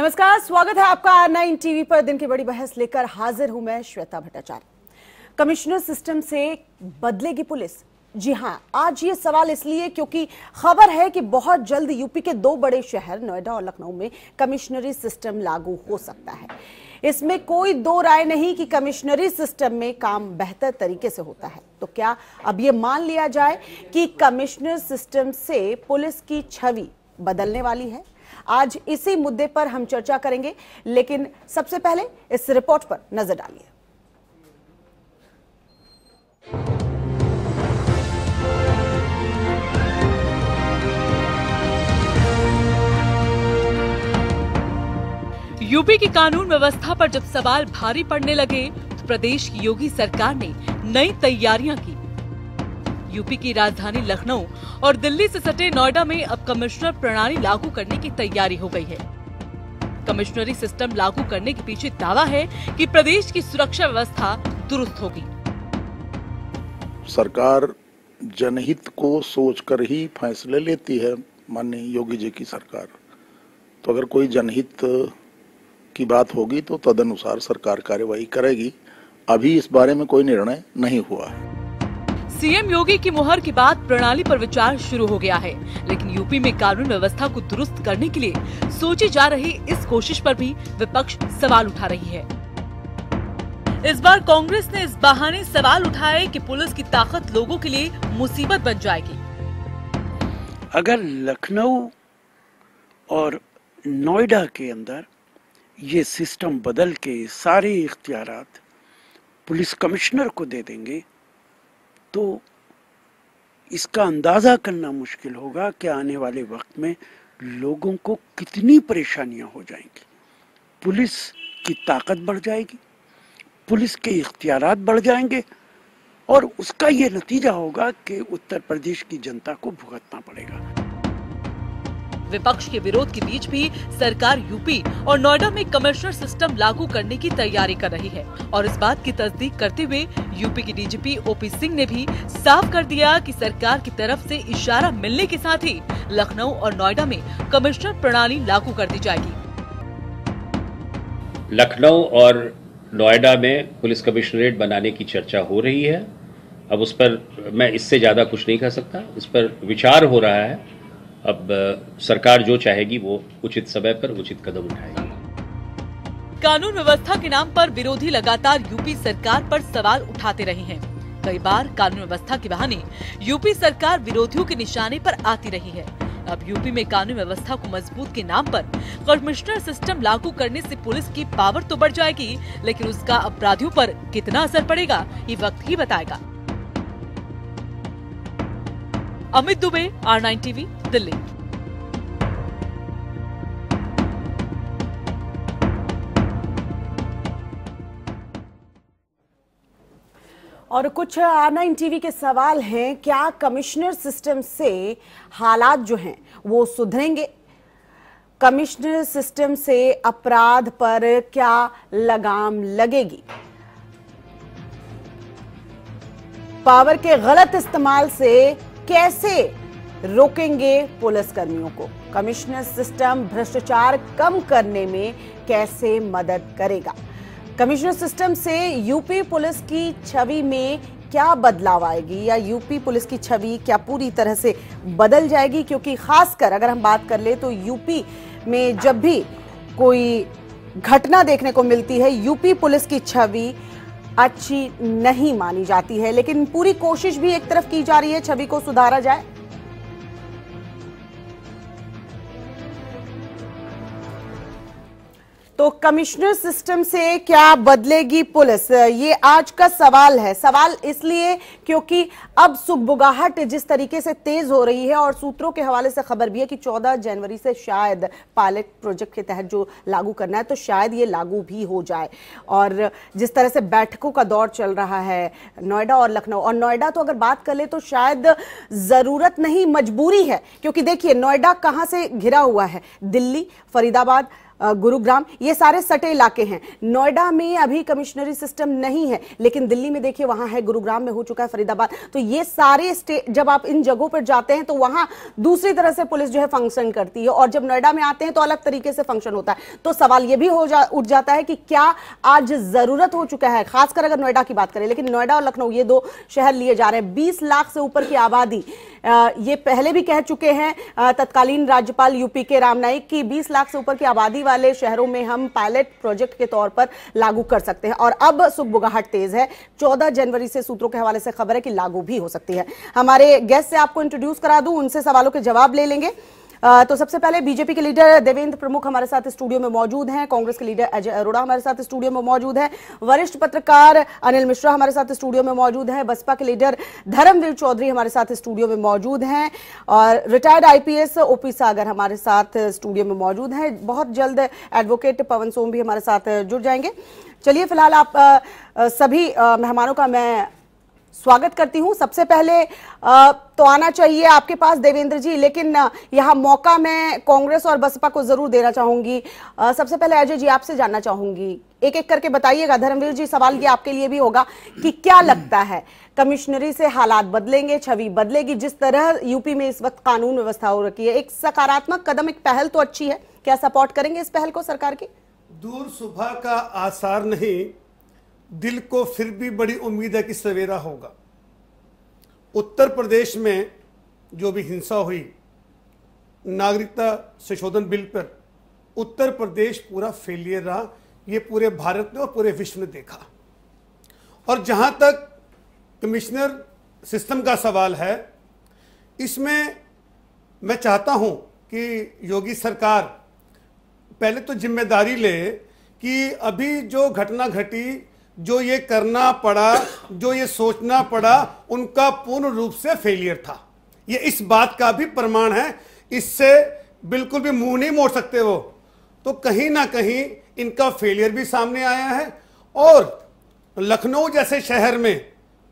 नमस्कार स्वागत है आपका आर नाइन टीवी पर दिन की बड़ी बहस लेकर हाजिर हूं मैं श्वेता भट्टाचार्य कमिश्नर सिस्टम से बदलेगी पुलिस जी हां आज ये सवाल इसलिए क्योंकि खबर है कि बहुत जल्द यूपी के दो बड़े शहर नोएडा और लखनऊ में कमिश्नरी सिस्टम लागू हो सकता है इसमें कोई दो राय नहीं कि कमिश्नरी सिस्टम में काम बेहतर तरीके से होता है तो क्या अब ये मान लिया जाए कि कमिश्नर सिस्टम से पुलिस की छवि बदलने वाली है आज इसी मुद्दे पर हम चर्चा करेंगे लेकिन सबसे पहले इस रिपोर्ट पर नजर डालिए यूपी की कानून व्यवस्था पर जब सवाल भारी पड़ने लगे तो प्रदेश की योगी सरकार ने नई तैयारियां की यूपी की राजधानी लखनऊ और दिल्ली से सटे नोएडा में अब कमिश्नर प्रणाली लागू करने की तैयारी हो गई है कमिश्नरी सिस्टम लागू करने के पीछे दावा है कि प्रदेश की सुरक्षा व्यवस्था दुरुस्त होगी सरकार जनहित को सोचकर ही फैसले लेती है माननीय योगी जी की सरकार तो अगर कोई जनहित की बात होगी तो तदनुसार सरकार कार्यवाही करेगी अभी इस बारे में कोई निर्णय नहीं हुआ है सीएम योगी की मुहर के बाद प्रणाली पर विचार शुरू हो गया है लेकिन यूपी में कानून व्यवस्था को दुरुस्त करने के लिए सोची जा रही इस कोशिश पर भी विपक्ष सवाल उठा रही है इस बार कांग्रेस ने इस बहाने सवाल उठाए कि पुलिस की ताकत लोगों के लिए मुसीबत बन जाएगी अगर लखनऊ और नोएडा के अंदर ये सिस्टम बदल के सारे इख्तियार पुलिस कमिश्नर को दे देंगे तो इसका अंदाज़ा करना मुश्किल होगा कि आने वाले वक्त में लोगों को कितनी परेशानियां हो जाएंगी पुलिस की ताकत बढ़ जाएगी पुलिस के इख्तियार बढ़ जाएंगे और उसका ये नतीजा होगा कि उत्तर प्रदेश की जनता को भुगतना पड़ेगा विपक्ष के विरोध के बीच भी सरकार यूपी और नोएडा में कमिश्नर सिस्टम लागू करने की तैयारी कर रही है और इस बात की तस्दीक करते हुए यूपी के डीजीपी ओपी सिंह ने भी साफ कर दिया कि सरकार की तरफ से इशारा मिलने के साथ ही लखनऊ और नोएडा में कमिश्नर प्रणाली लागू कर दी जाएगी लखनऊ और नोएडा में पुलिस कमिश्नरेट बनाने की चर्चा हो रही है अब उस पर मैं इससे ज़्यादा कुछ नहीं कह सकता इस पर विचार हो रहा है अब सरकार जो चाहेगी वो उचित समय पर उचित कदम उठाएगी कानून व्यवस्था के नाम पर विरोधी लगातार यूपी सरकार पर सवाल उठाते रहे हैं कई बार कानून व्यवस्था के बहाने यूपी सरकार विरोधियों के निशाने पर आती रही है अब यूपी में कानून व्यवस्था को मजबूत के नाम पर कमिश्नर सिस्टम लागू करने से पुलिस की पावर तो बढ़ जाएगी लेकिन उसका अपराधियों पर कितना असर पड़ेगा ये वक्त ही बताएगा Amit Dubey R nine TV Delhi और कुछ आर नाइन टीवी के सवाल हैं क्या कमिश्नर सिस्टम से हालात जो हैं वो सुधरेंगे कमिश्नर सिस्टम से अपराध पर क्या लगाम लगेगी पावर के गलत इस्तेमाल से कैसे रोकेंगे पुलिसकर्मियों को कमिश्नर सिस्टम भ्रष्टाचार कम करने में कैसे मदद करेगा कमिश्नर सिस्टम से यूपी पुलिस की छवि में क्या बदलाव आएगी या यूपी पुलिस की छवि क्या पूरी तरह से बदल जाएगी क्योंकि खासकर अगर हम बात कर ले तो यूपी में जब भी कोई घटना देखने को मिलती है यूपी पुलिस की छवि अच्छी नहीं मानी जाती है लेकिन पूरी कोशिश भी एक तरफ की जा रही है छवि को सुधारा जाए तो कमिश्नर सिस्टम से क्या बदलेगी पुलिस ये आज का सवाल है सवाल इसलिए क्योंकि अब सुबुगाहट जिस तरीके से तेज हो रही है और सूत्रों के हवाले से खबर भी है कि 14 जनवरी से शायद पायलट प्रोजेक्ट के तहत जो लागू करना है तो शायद ये लागू भी हो जाए और जिस तरह से बैठकों का दौर चल रहा है नोएडा और लखनऊ और नोएडा तो अगर बात कर ले तो शायद जरूरत नहीं मजबूरी है क्योंकि देखिए नोएडा कहाँ से घिरा हुआ है दिल्ली फरीदाबाद गुरुग्राम ये सारे सटे इलाके हैं नोएडा में अभी कमिश्नरी सिस्टम नहीं है लेकिन दिल्ली में देखिए वहां है गुरुग्राम में हो चुका है फरीदाबाद तो ये सारे स्टेट जब आप इन जगहों पर जाते हैं तो वहां दूसरी तरह से पुलिस जो है फंक्शन करती है और जब नोएडा में आते हैं तो अलग तरीके से फंक्शन होता है तो सवाल ये भी हो जा उठ जाता है कि क्या आज जरूरत हो चुका है खासकर अगर नोएडा की बात करें लेकिन नोएडा और लखनऊ ये दो शहर लिए जा रहे हैं बीस लाख से ऊपर की आबादी ये पहले भी कह चुके हैं तत्कालीन राज्यपाल यूपी के राम नाईक की बीस लाख से ऊपर की आबादी वाले शहरों में हम पायलट प्रोजेक्ट के तौर पर लागू कर सकते हैं और अब सुखबुगाहट तेज है चौदह जनवरी से सूत्रों के हवाले से खबर है कि लागू भी हो सकती है हमारे गेस्ट से आपको इंट्रोड्यूस करा दू उनसे सवालों के जवाब ले लेंगे तो सबसे पहले बीजेपी के लीडर देवेंद्र प्रमुख हमारे साथ स्टूडियो में मौजूद हैं कांग्रेस के लीडर अजय अरोड़ा हमारे साथ स्टूडियो में मौजूद हैं वरिष्ठ पत्रकार अनिल मिश्रा हमारे साथ स्टूडियो में मौजूद हैं बसपा के लीडर धर्मवीर चौधरी हमारे साथ स्टूडियो में मौजूद हैं और रिटायर्ड आईपीएस ओपी सागर हमारे साथ स्टूडियो में मौजूद हैं बहुत जल्द एडवोकेट पवन सोम भी हमारे साथ जुड़ जाएंगे चलिए फिलहाल आप सभी मेहमानों का मैं स्वागत करती हूं सबसे पहले तो आना चाहिए आपके पास देवेंद्र जी लेकिन यहां मौका मैं कांग्रेस और बसपा को जरूर देना चाहूंगी सबसे पहले अजय जी आपसे जानना चाहूंगी एक एक करके बताइएगा धर्मवीर जी सवाल ये आपके लिए भी होगा कि क्या लगता है कमिश्नरी से हालात बदलेंगे छवि बदलेगी जिस तरह यूपी में इस वक्त कानून व्यवस्था हो रखी है एक सकारात्मक कदम एक पहल तो अच्छी है क्या सपोर्ट करेंगे इस पहल को सरकार की दूर सुबह का आसार नहीं दिल को फिर भी बड़ी उम्मीद है कि सवेरा होगा उत्तर प्रदेश में जो भी हिंसा हुई नागरिकता संशोधन बिल पर उत्तर प्रदेश पूरा फेलियर रहा ये पूरे भारत ने और पूरे विश्व ने देखा और जहाँ तक कमिश्नर सिस्टम का सवाल है इसमें मैं चाहता हूँ कि योगी सरकार पहले तो जिम्मेदारी ले कि अभी जो घटना घटी जो ये करना पड़ा जो ये सोचना पड़ा उनका पूर्ण रूप से फेलियर था ये इस बात का भी प्रमाण है इससे बिल्कुल भी मुंह नहीं मोड़ सकते वो तो कहीं ना कहीं इनका फेलियर भी सामने आया है और लखनऊ जैसे शहर में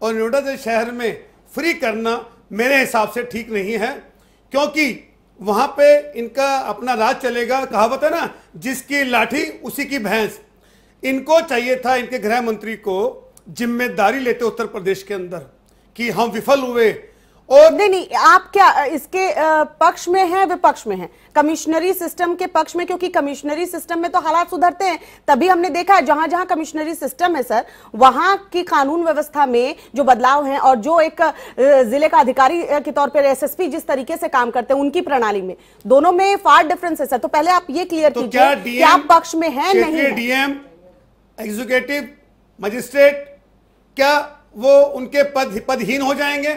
और नोएडा जैसे शहर में फ्री करना मेरे हिसाब से ठीक नहीं है क्योंकि वहाँ पे इनका अपना राज चलेगा कहावत है ना जिसकी लाठी उसी की भैंस इनको चाहिए था इनके गृह मंत्री को जिम्मेदारी लेते उत्तर प्रदेश के अंदर कि हम विफल हुए और नहीं नहीं आप क्या इसके पक्ष में हैं विपक्ष में हैं कमिश्नरी सिस्टम के पक्ष में क्योंकि कमिश्नरी सिस्टम में तो हालात सुधरते हैं तभी हमने देखा है जहां जहां कमिश्नरी सिस्टम है सर वहां की कानून व्यवस्था में जो बदलाव हैं और जो एक जिले का अधिकारी के तौर पर एसएसपी जिस तरीके से काम करते हैं उनकी प्रणाली में दोनों में फार डिफरेंस है सर तो पहले आप ये क्लियर तो कीजिए आप पक्ष में है नहीं डीएम एग्जीक्यूटिव मजिस्ट्रेट क्या वो उनके पद पदहीन हो जाएंगे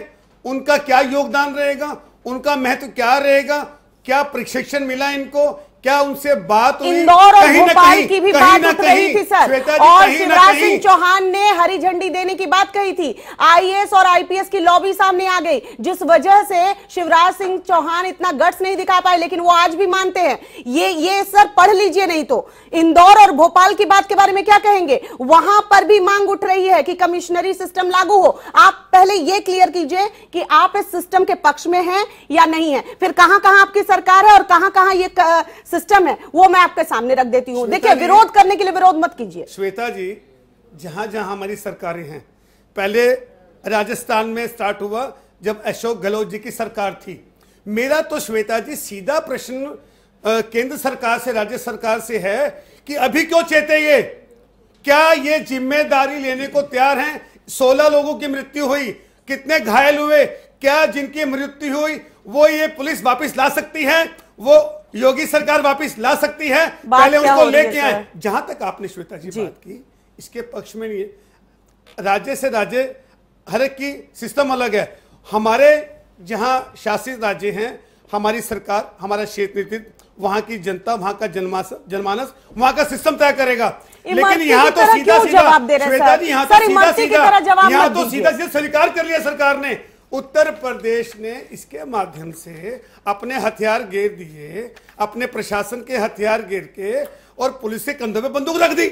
उनका क्या योगदान रहेगा उनका महत्व क्या रहेगा क्या प्रशिक्षण मिला इनको क्या उनसे बात इंदौर और भोपाल की भी बात उठ रही थी सर और शिवराज सिंह चौहान ने हरी झंडी देने की बात कही थी आईएएस और आईपीएस की लॉबी सामने आ गई जिस वजह से शिवराज सिंह चौहान इतना गट्स नहीं दिखा पाए लेकिन वो आज भी मानते हैं ये ये सर पढ़ लीजिए नहीं तो इंदौर और भोपाल की बात के बारे में क्या कहेंगे वहां पर भी मांग उठ रही है कि कमिश्नरी सिस्टम लागू हो आप पहले ये क्लियर कीजिए कि आप इस सिस्टम के पक्ष में है या नहीं है फिर कहां कहां आपकी सरकार है और कहां कहां ये सिस्टम है वो मैं आपके सामने रख देती हूँ देखिए विरोध करने के लिए विरोध मत कीजिए श्वेता जी जहां जहां हमारी सरकारें हैं पहले राजस्थान में स्टार्ट हुआ जब अशोक गहलोत जी की सरकार थी मेरा तो श्वेता जी सीधा प्रश्न केंद्र सरकार से राज्य सरकार से है कि अभी क्यों चेते ये क्या ये जिम्मेदारी लेने को तैयार हैं सोलह लोगों की मृत्यु हुई कितने घायल हुए क्या जिनकी मृत्यु हुई वो ये पुलिस वापस ला सकती है वो योगी सरकार वापस ला सकती है पहले उसको लेके आए जहां तक आपने श्वेता जी, जी बात की इसके पक्ष में नहीं राज्य से राज्य हर एक की सिस्टम अलग है हमारे जहां शासित राज्य हैं हमारी सरकार हमारा क्षेत्र नेतृत्व वहां की जनता वहां का जन्मास जनमानस वहां का सिस्टम तय करेगा लेकिन यहाँ तो सीधा सीधा श्वेता जी यहाँ तो सीधा सीधा यहाँ तो सीधा सीधा स्वीकार कर लिया सरकार ने उत्तर प्रदेश ने इसके माध्यम से अपने हथियार घेर दिए अपने प्रशासन के हथियार घेर के और पुलिस के कंधों में बंदूक रख दी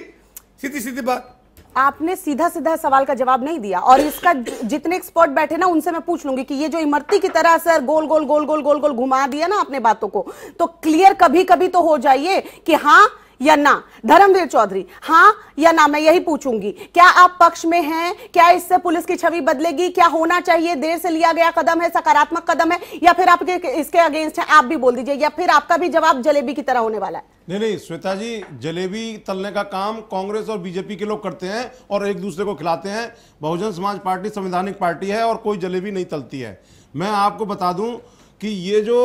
सीधी सीधी बात आपने सीधा सीधा सवाल का जवाब नहीं दिया और इसका जितने एक्सपर्ट बैठे ना उनसे मैं पूछ लूंगी कि ये जो इमरती की तरह सर गोल गोल गोल गोल गोल गोल घुमा दिया ना अपने बातों को तो क्लियर कभी कभी तो हो जाइए कि हाँ या ना धर्मवीर चौधरी हाँ या ना मैं यही पूछूंगी क्या आप पक्ष में हैं क्या इससे पुलिस की छवि बदलेगी क्या होना चाहिए देर से लिया गया कदम है सकारात्मक कदम है या फिर आपके इसके अगेंस्ट है आप भी बोल दीजिए या फिर आपका भी जवाब जलेबी की तरह होने वाला है नहीं नहीं श्वेता जी जलेबी तलने का काम कांग्रेस और बीजेपी के लोग करते हैं और एक दूसरे को खिलाते हैं बहुजन समाज पार्टी संवैधानिक पार्टी है और कोई जलेबी नहीं तलती है मैं आपको बता दूं कि ये जो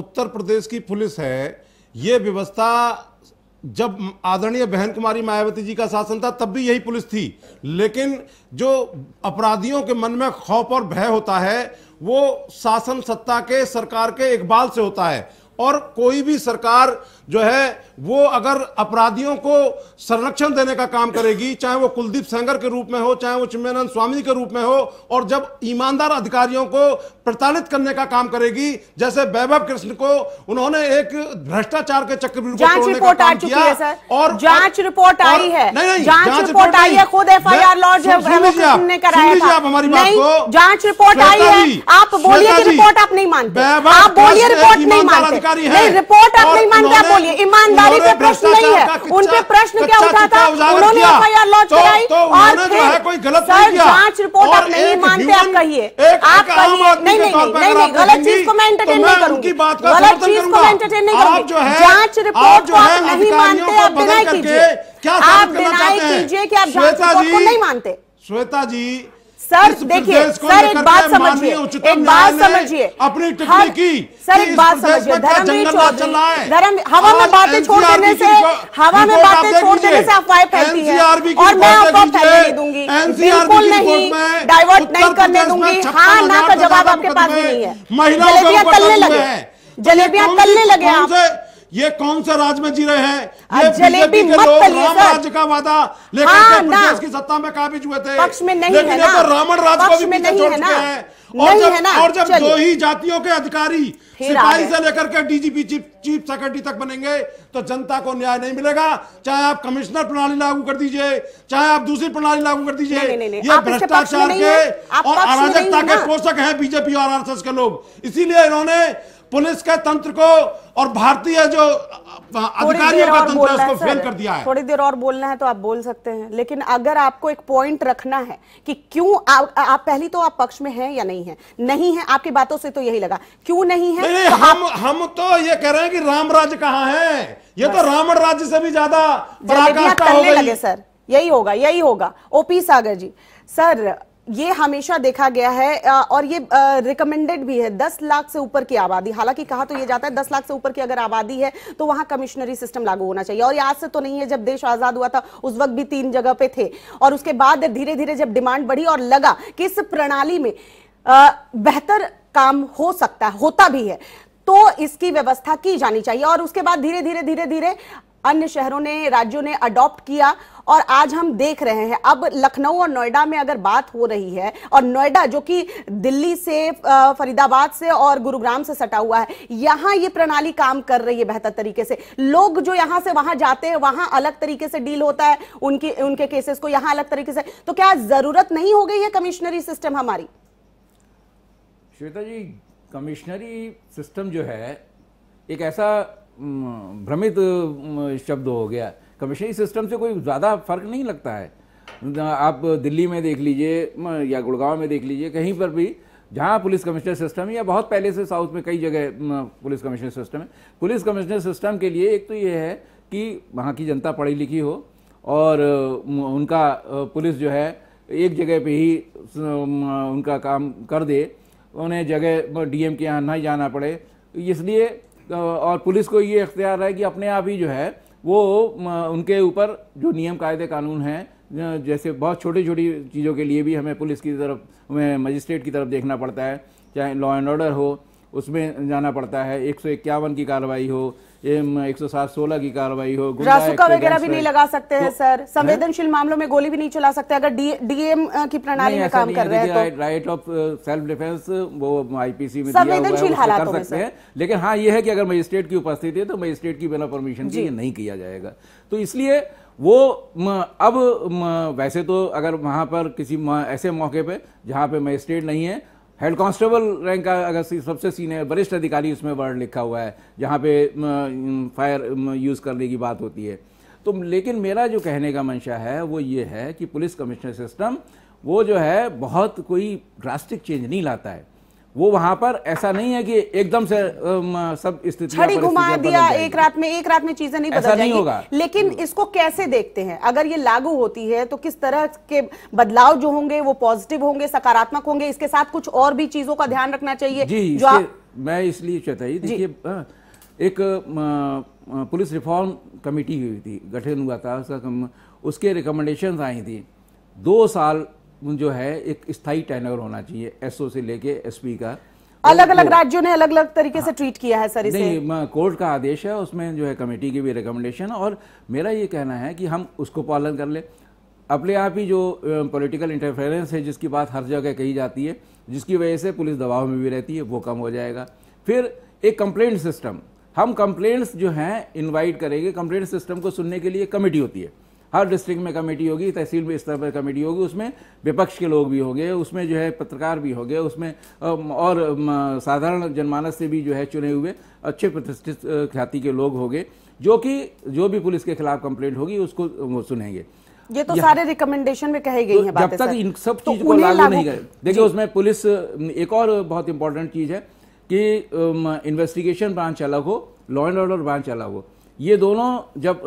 उत्तर प्रदेश की पुलिस है ये व्यवस्था जब आदरणीय बहन कुमारी मायावती जी का शासन था तब भी यही पुलिस थी लेकिन जो अपराधियों के मन में खौफ और भय होता है वो शासन सत्ता के सरकार के इकबाल से होता है और कोई भी सरकार जो है वो अगर अपराधियों को संरक्षण देने का काम करेगी चाहे वो कुलदीप सेंगर के रूप में हो चाहे वो चिमयानंद स्वामी के रूप में हो और जब ईमानदार अधिकारियों को प्रताड़ित करने का काम करेगी जैसे वैभव कृष्ण को उन्होंने एक भ्रष्टाचार के चक्रव्यूह जांच रिपोर्ट आ चुकी है सर और जांच रिपोर्ट आई है नहीं नहीं जांच रिपोर्ट आई है खुद आर लॉज ने कराया जांच रिपोर्ट आई है आप बोलिए रिपोर्ट आप नहीं मानते आप बोलिए रिपोर्ट नहीं मानते रिपोर्ट आप नहीं मानते आप बोलिए ईमानदारी पे प्रश्न नहीं है उन पे प्रश्न क्या उठा था उन्होंने एफआईआर लॉन्च तो- कराई तो और सर तो जांच रिपोर्ट आप नहीं मानते आप कहिए आप नहीं नहीं नहीं गलत चीज को मैं एंटरटेन नहीं करूंगी गलत चीज को मैं एंटरटेन नहीं करूंगी जांच रिपोर्ट को आप नहीं मानते आप डिनाई कीजिए आप डिनाई कीजिए कि आप जांच रिपोर्ट को नहीं मानते श्वेता जी सर देखिए सर एक बात समझिए एक बात समझिए अपनी टिप्पणी सर एक बात समझिए धर्मवीर चौधरी धर्म हवा में बातें छोड़ देने से हवा में बातें छोड़ देने से अफवाह फैलती है और मैं अफवाह फैलने नहीं दूंगी बिल्कुल नहीं डाइवर्ट नहीं करने दूंगी हाँ ना का जवाब आपके पास नहीं है जलेबियां तलने लगे जलेबियां तलने लगे आप ये कौन से राज में जी रहे हैं ये बीजेपी के लोग राम राज्य का वादा लेकर हाँ, प्रदेश की सत्ता में काबिज हुए थे पक्ष में नहीं लेकिन है ना, तो रावण राज को भी पीछे छोड़ चुके हैं और जब और जब दो ही जातियों के अधिकारी सिपाही से लेकर के डीजीपी चीफ चीफ सेक्रेटरी तक बनेंगे तो जनता को न्याय नहीं मिलेगा चाहे आप कमिश्नर प्रणाली लागू कर दीजिए चाहे आप दूसरी प्रणाली लागू कर दीजिए ये भ्रष्टाचार के और अराजकता के पोषक है बीजेपी और आरएसएस के लोग इसीलिए इन्होंने पुलिस के तंत्र को और भारतीय जो अधिकारियों का तंत्र है उसको फेल कर दिया है थोड़ी देर और बोलना है तो आप बोल सकते हैं लेकिन अगर आपको एक पॉइंट रखना है कि क्यों आ, आ, आप पहली तो आप पक्ष में हैं या नहीं है नहीं है आपकी बातों से तो यही लगा क्यों नहीं है नहीं, तो हम आप... हम तो ये कह रहे हैं कि राम राज्य कहाँ है ये तो रावण राज्य से भी ज्यादा लगे सर यही होगा यही होगा ओपी सागर जी सर ये हमेशा देखा गया है और ये रिकमेंडेड भी है दस लाख से ऊपर की आबादी हालांकि कहा तो ये जाता है दस लाख से ऊपर की अगर आबादी है तो वहां कमिश्नरी सिस्टम लागू होना चाहिए और ये आज से तो नहीं है जब देश आजाद हुआ था उस वक्त भी तीन जगह पे थे और उसके बाद धीरे धीरे जब डिमांड बढ़ी और लगा कि इस प्रणाली में बेहतर काम हो सकता है होता भी है तो इसकी व्यवस्था की जानी चाहिए और उसके बाद धीरे धीरे धीरे धीरे अन्य शहरों ने राज्यों ने अडॉप्ट किया और आज हम देख रहे हैं अब लखनऊ और नोएडा में अगर बात हो रही है और नोएडा जो कि दिल्ली से फरीदाबाद से और गुरुग्राम से सटा हुआ है यहाँ ये प्रणाली काम कर रही है बेहतर तरीके से लोग जो यहाँ से वहां जाते हैं वहां अलग तरीके से डील होता है उनकी उनके केसेस को यहाँ अलग तरीके से तो क्या जरूरत नहीं हो गई है कमिश्नरी सिस्टम हमारी श्वेता जी कमिश्नरी सिस्टम जो है एक ऐसा भ्रमित शब्द हो गया है कमिश्नरी सिस्टम से कोई ज़्यादा फर्क नहीं लगता है आप दिल्ली में देख लीजिए या गुड़गांव में देख लीजिए कहीं पर भी जहाँ पुलिस कमिश्नर सिस्टम है या बहुत पहले से साउथ में कई जगह पुलिस कमिश्नर सिस्टम है पुलिस कमिश्नर सिस्टम के लिए एक तो ये है कि वहाँ की जनता पढ़ी लिखी हो और उनका पुलिस जो है एक जगह पे ही उनका काम कर दे उन्हें जगह डीएम के यहाँ नहीं जाना पड़े इसलिए और पुलिस को ये इख्तियार है कि अपने आप ही जो है वो उनके ऊपर जो नियम कायदे कानून हैं जैसे बहुत छोटी छोटी चीज़ों के लिए भी हमें पुलिस की तरफ हमें मजिस्ट्रेट की तरफ देखना पड़ता है चाहे लॉ एंड ऑर्डर हो उसमें जाना पड़ता है एक की कार्रवाई हो एक सौ सात सोलह की कार्रवाई हो रासुका वगैरह भी नहीं लगा सकते हैं तो, सर संवेदनशील मामलों में गोली भी नहीं चला सकते अगर डीएम की प्रणाली में काम कर रहे हैं तो राइट ऑफ सेल्फ डिफेंस वो आईपीसी में संवेदनशील हालात कर सकते हैं लेकिन हाँ ये है कि अगर मजिस्ट्रेट की उपस्थिति है तो मजिस्ट्रेट की बिना परमिशन के नहीं किया जाएगा तो इसलिए वो अब वैसे तो अगर वहां पर किसी ऐसे मौके पे जहां पे मजिस्ट्रेट नहीं है हेड कांस्टेबल रैंक का अगर सबसे सीनियर वरिष्ठ अधिकारी उसमें वर्ड लिखा हुआ है जहाँ पे फायर यूज़ करने की बात होती है तो लेकिन मेरा जो कहने का मंशा है वो ये है कि पुलिस कमिश्नर सिस्टम वो जो है बहुत कोई ड्रास्टिक चेंज नहीं लाता है वो वहां पर ऐसा नहीं है कि एकदम से सब स्थिति छड़ी घुमा दिया एक रात में एक रात में चीजें नहीं बदल नहीं होगा लेकिन हम्म। इसको कैसे देखते हैं अगर ये लागू होती है तो किस तरह के बदलाव जो होंगे वो पॉजिटिव होंगे सकारात्मक होंगे इसके साथ कुछ और भी चीजों का ध्यान रखना चाहिए जी जो आप... मैं इसलिए चाहिए देखिए एक पुलिस रिफॉर्म कमेटी हुई थी गठन हुआ था उसका उसके रिकमेंडेशन आई थी दो साल जो है एक स्थायी टैनर होना चाहिए एसओ से लेके एसपी का अलग अलग राज्यों ने अलग अलग तरीके से ट्रीट हाँ। किया है सर इसे नहीं कोर्ट का आदेश है उसमें जो है कमेटी की भी रिकमेंडेशन और मेरा ये कहना है कि हम उसको पालन कर ले अपने आप ही जो पॉलिटिकल इंटरफेरेंस है जिसकी बात हर जगह कही जाती है जिसकी वजह से पुलिस दबाव में भी रहती है वो कम हो जाएगा फिर एक कंप्लेंट सिस्टम हम कंप्लेंट्स जो हैं इनवाइट करेंगे कंप्लेंट सिस्टम को सुनने के लिए कमेटी होती है हर डिस्ट्रिक्ट में कमेटी होगी तहसील में स्तर पर कमेटी होगी उसमें विपक्ष के लोग भी होंगे उसमें जो है पत्रकार भी होंगे उसमें और साधारण जनमानस से भी जो है चुने हुए अच्छे प्रतिष्ठित ख्याति के लोग होंगे जो कि जो भी पुलिस के खिलाफ कंप्लेंट होगी उसको वो सुनेंगे ये तो सारे रिकमेंडेशन में कहे गई है तो जब तक इन सब तो चीज को लागू नहीं करें देखिए उसमें पुलिस एक और बहुत इंपॉर्टेंट चीज है कि इन्वेस्टिगेशन ब्रांच अलग हो लॉ एंड ऑर्डर ब्रांच अलग हो ये दोनों जब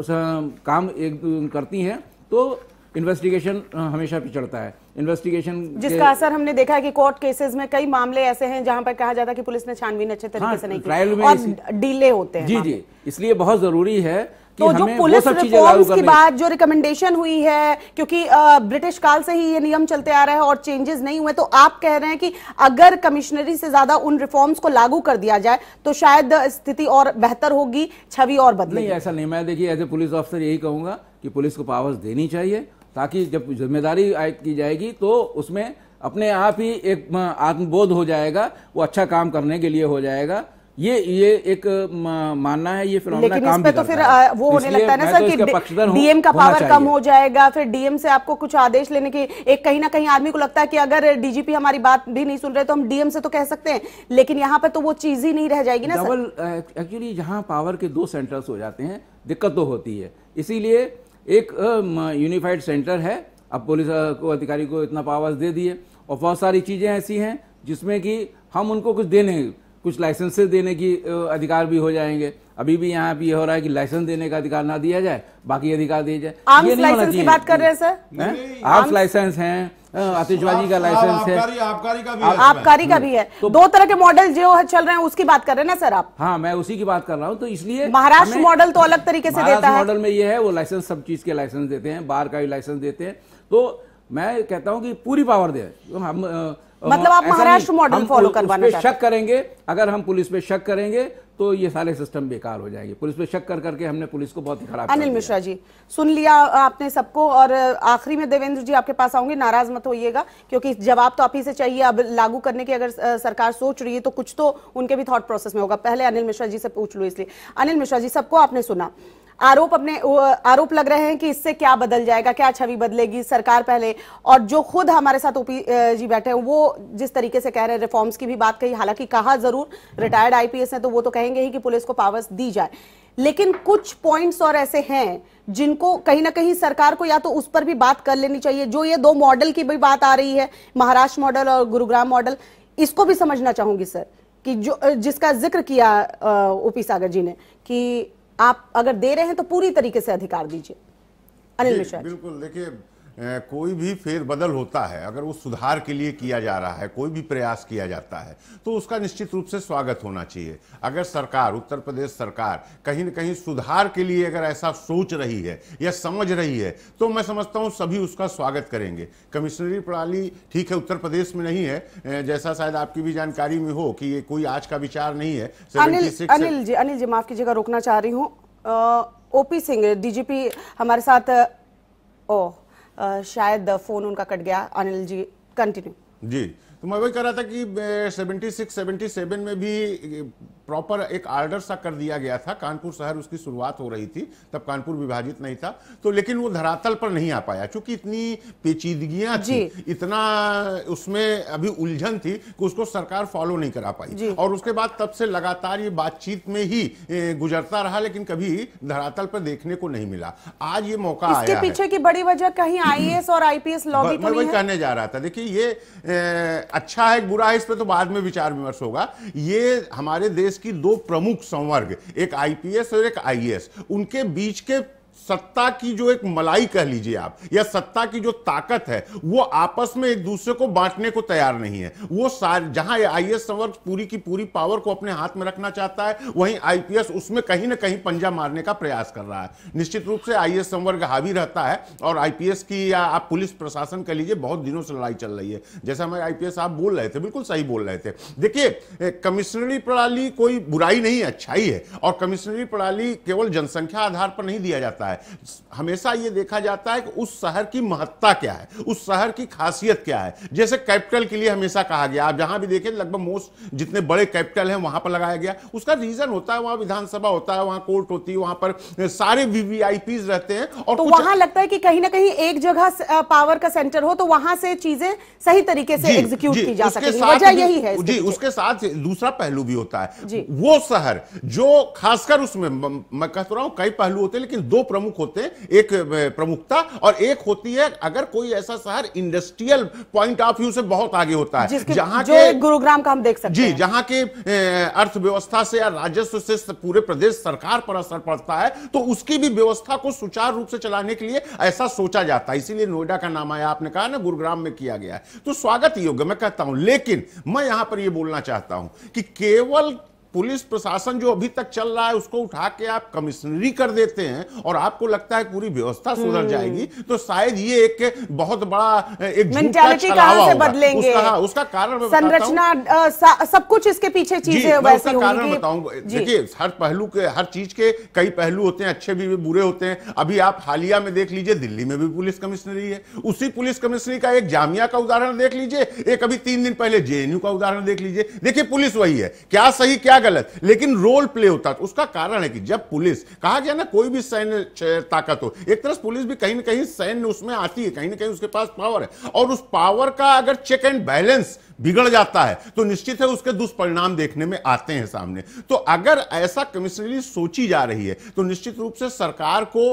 काम एक करती हैं तो इन्वेस्टिगेशन हमेशा पिछड़ता है इन्वेस्टिगेशन जिसका असर हमने देखा है कि कोर्ट केसेस में कई मामले ऐसे हैं जहां पर कहा जाता है कि पुलिस ने छानबीन अच्छे तरीके हाँ, से नहीं की और डीले होते हैं जी जी इसलिए बहुत जरूरी है तो जो पुलिस रिफॉर्म्स की बात जो रिकमेंडेशन हुई है क्योंकि ब्रिटिश काल से ही ये नियम चलते आ रहे हैं और चेंजेस नहीं हुए तो आप कह रहे हैं कि अगर कमिश्नरी से ज्यादा उन रिफॉर्म्स को लागू कर दिया जाए तो शायद स्थिति और बेहतर होगी छवि और बदले नहीं ऐसा नहीं मैं देखिए एज ए पुलिस ऑफिसर यही कहूंगा कि पुलिस को पावर्स देनी चाहिए ताकि जब जिम्मेदारी आयद की जाएगी तो उसमें अपने आप ही एक आत्मबोध हो जाएगा वो अच्छा काम करने के लिए हो जाएगा ये ये एक मानना है ये लेकिन काम इस पे तो फिर वो होने लगता है ना सर तो कि डीएम का पावर कम हो जाएगा फिर डीएम से आपको कुछ आदेश लेने की एक कहीं ना कहीं आदमी को लगता है कि अगर डीजीपी हमारी बात भी नहीं सुन रहे तो हम डीएम से तो कह सकते हैं लेकिन यहाँ पर तो वो चीज ही नहीं रह जाएगी ना सर एक्चुअली यहाँ पावर के दो सेंटर्स हो जाते हैं दिक्कत तो होती है इसीलिए एक यूनिफाइड सेंटर है अब पुलिस को अधिकारी को इतना पावर्स दे दिए और बहुत सारी चीजें ऐसी हैं जिसमें कि हम उनको कुछ देने कुछ लाइसेंसेस देने की अधिकार भी हो जाएंगे अभी भी यहाँ पे हो रहा है कि लाइसेंस देने का अधिकार ना दिया जाए बाकी अधिकार दिए जाए नहीं लाइसेंस की बात कर रहे हैं सर आर्म्स लाइसेंस हैं आतिशबाजी का लाइसेंस है आबकारी का भी है आबकारी का भी है तो, दो तरह के मॉडल जो है चल रहे हैं उसकी बात कर रहे हैं ना सर आप हाँ मैं उसी की बात कर रहा हूँ तो इसलिए महाराष्ट्र मॉडल तो अलग तरीके से देता है मॉडल में ये है वो लाइसेंस सब चीज के लाइसेंस देते हैं बार का भी लाइसेंस देते हैं तो मैं कहता हूँ कि पूरी पावर दे हम मतलब आप महाराष्ट्र मॉडल फॉलो करवाना शक करेंगे अगर हम पुलिस में शक करेंगे तो ये सारे सिस्टम बेकार हो जाएंगे पुलिस पे शक कर करके हमने पुलिस को बहुत खराब अनिल मिश्रा जी सुन लिया आपने सबको और आखिरी में देवेंद्र जी आपके पास आऊंगे नाराज मत होइएगा क्योंकि जवाब तो आप ही से चाहिए अब लागू करने की अगर सरकार सोच रही है तो कुछ तो उनके भी थॉट प्रोसेस में होगा पहले अनिल मिश्रा जी से पूछ लू इसलिए अनिल मिश्रा जी सबको आपने सुना आरोप अपने आरोप लग रहे हैं कि इससे क्या बदल जाएगा क्या छवि बदलेगी सरकार पहले और जो खुद हमारे साथ ओपी जी बैठे हैं वो जिस तरीके से कह रहे हैं रिफॉर्म्स की भी बात कही हालांकि कहा जरूर रिटायर्ड आईपीएस हैं तो वो तो कहेंगे ही कि पुलिस को पावर्स दी जाए लेकिन कुछ पॉइंट्स और ऐसे हैं जिनको कहीं ना कहीं सरकार को या तो उस पर भी बात कर लेनी चाहिए जो ये दो मॉडल की भी बात आ रही है महाराष्ट्र मॉडल और गुरुग्राम मॉडल इसको भी समझना चाहूंगी सर कि जो जिसका जिक्र किया ओपी सागर जी ने कि आप अगर दे रहे हैं तो पूरी तरीके से अधिकार दीजिए अनिल मिश्रा बिल्कुल देखिए कोई भी फेरबदल होता है अगर वो सुधार के लिए किया जा रहा है कोई भी प्रयास किया जाता है तो उसका निश्चित रूप से स्वागत होना चाहिए अगर सरकार उत्तर प्रदेश सरकार कहीं ना कहीं सुधार के लिए अगर ऐसा सोच रही है या समझ रही है तो मैं समझता हूँ सभी उसका स्वागत करेंगे कमिश्नरी प्रणाली ठीक है उत्तर प्रदेश में नहीं है जैसा शायद आपकी भी जानकारी में हो कि ये कोई आज का विचार नहीं है अनिल अनिल जी अनिल जी माफ कीजिएगा रोकना चाह रही हूँ ओपी सिंह डीजीपी हमारे साथ ओ शायद फोन उनका कट गया अनिल जी कंटिन्यू जी तो मैं वही कह रहा था कि 76, 77 में भी प्रॉपर एक आर्डर सा कर दिया गया था कानपुर शहर उसकी शुरुआत हो रही थी तब कानपुर विभाजित नहीं था तो लेकिन वो धरातल पर नहीं आ पाया क्योंकि इतनी पेचीदगियां थी इतना उसमें अभी उलझन थी कि उसको सरकार फॉलो नहीं करा पाई और उसके बाद तब से लगातार ये बातचीत में ही गुजरता रहा लेकिन कभी धरातल पर देखने को नहीं मिला आज ये मौका इसके आया पीछे है। की बड़ी वजह कहीं आई और आईपीएस लॉबी तो वही कहने जा रहा था देखिए ये अच्छा है बुरा है इस पर तो बाद में विचार विमर्श होगा ये हमारे देश की दो प्रमुख संवर्ग एक आईपीएस और एक आईएएस e उनके बीच के सत्ता की जो एक मलाई कह लीजिए आप या सत्ता की जो ताकत है वो आपस में एक दूसरे को बांटने को तैयार नहीं है वो जहां आई एस वर्ग पूरी की पूरी पावर को अपने हाथ में रखना चाहता है वहीं आईपीएस उसमें कहीं ना कहीं पंजा मारने का प्रयास कर रहा है निश्चित रूप से आई एस हावी रहता है और आईपीएस की या आप पुलिस प्रशासन कह लीजिए बहुत दिनों से लड़ाई चल रही है जैसा हमारे आईपीएस आप बोल रहे थे बिल्कुल सही बोल रहे थे देखिए कमिश्नरी प्रणाली कोई बुराई नहीं अच्छाई है और कमिश्नरी प्रणाली केवल जनसंख्या आधार पर नहीं दिया जाता है है हमेशा ये देखा जाता है कि उस शहर की महत्ता क्या है उस शहर की खासियत क्या है जैसे कैपिटल के लिए हमेशा कहा गया आप जहां भी देखें लगभग मोस्ट जितने बड़े कैपिटल हैं वहां पर लगाया गया उसका रीजन होता है वहां विधानसभा होता है वहां कोर्ट होती है वहां पर सारे वीवीआईपी रहते हैं और तो वहां लगता है कि कहीं ना कहीं एक जगह पावर का सेंटर हो तो वहां से चीजें सही तरीके से एग्जीक्यूट की जा सके वजह यही है जी उसके साथ दूसरा पहलू भी होता है वो शहर जो खासकर उसमें मैं कह तो रहा हूं कई पहलू होते हैं लेकिन दो प्रमुख होते हैं एक प्रमुखता और एक होती है अगर कोई ऐसा शहर इंडस्ट्रियल पॉइंट ऑफ व्यू से बहुत आगे होता है जहां जो के गुरुग्राम का हम देख सकते जी जहां के अर्थव्यवस्था से या राजस्व से पूरे प्रदेश सरकार पर असर पड़ता है तो उसकी भी व्यवस्था को सुचारू रूप से चलाने के लिए ऐसा सोचा जाता है इसीलिए नोएडा का नाम आया आपने कहा ना गुरुग्राम में किया गया है तो स्वागत योग्य मैं कहता हूं लेकिन मैं यहां पर यह बोलना चाहता हूं कि केवल पुलिस प्रशासन जो अभी तक चल रहा है उसको उठा के आप कमिश्नरी कर देते हैं और आपको लगता है पूरी व्यवस्था सुधर हम्म। जाएगी तो शायद ये एक बहुत बड़ा एक मेंटालिटी कहां से बदलेंगे उसका, हाँ, उसका कारण संरचना सब कुछ इसके पीछे चीजें वैसी कारण बताऊंगा देखिए हर पहलू के हर चीज के कई पहलू होते हैं अच्छे भी, भी बुरे होते हैं अभी आप हालिया में देख लीजिए दिल्ली में भी पुलिस कमिश्नरी है उसी पुलिस कमिश्नरी का एक जामिया का उदाहरण देख लीजिए एक अभी तीन दिन पहले जेएनयू का उदाहरण देख लीजिए देखिए पुलिस वही है क्या सही क्या क्या गलत लेकिन रोल प्ले होता है उसका कारण है कि जब पुलिस कहा गया ना कोई भी सैन्य ताकत हो एक तरफ पुलिस भी कहीं ना कहीं सैन्य उसमें आती है कहीं ना कहीं उसके पास पावर है और उस पावर का अगर चेक एंड बैलेंस बिगड़ जाता है तो निश्चित है उसके दुष्परिणाम देखने में आते हैं सामने तो अगर ऐसा कमिश्नरी सोची जा रही है तो निश्चित रूप से सरकार को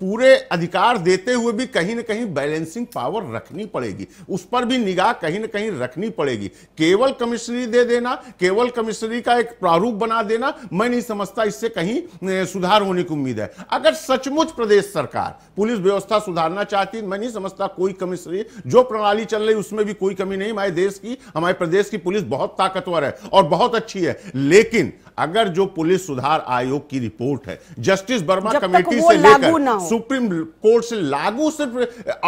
पूरे अधिकार देते हुए भी कहीं ना कहीं बैलेंसिंग पावर रखनी पड़ेगी उस पर भी निगाह कहीं ना कहीं रखनी पड़ेगी केवल कमिश्नरी दे देना केवल कमिश्नरी का एक प्रारूप बना देना मैं नहीं समझता इससे कहीं सुधार होने की उम्मीद है अगर सचमुच प्रदेश सरकार पुलिस व्यवस्था सुधारना चाहती मैं नहीं समझता कोई कमिश्नरी जो प्रणाली चल रही उसमें भी कोई कमी नहीं हमारे देश की हमारे प्रदेश की पुलिस बहुत ताकतवर है और बहुत अच्छी है लेकिन अगर जो पुलिस सुधार आयोग की रिपोर्ट है जस्टिस वर्मा कमेटी से लेकर सुप्रीम कोर्ट से लागू सिर्फ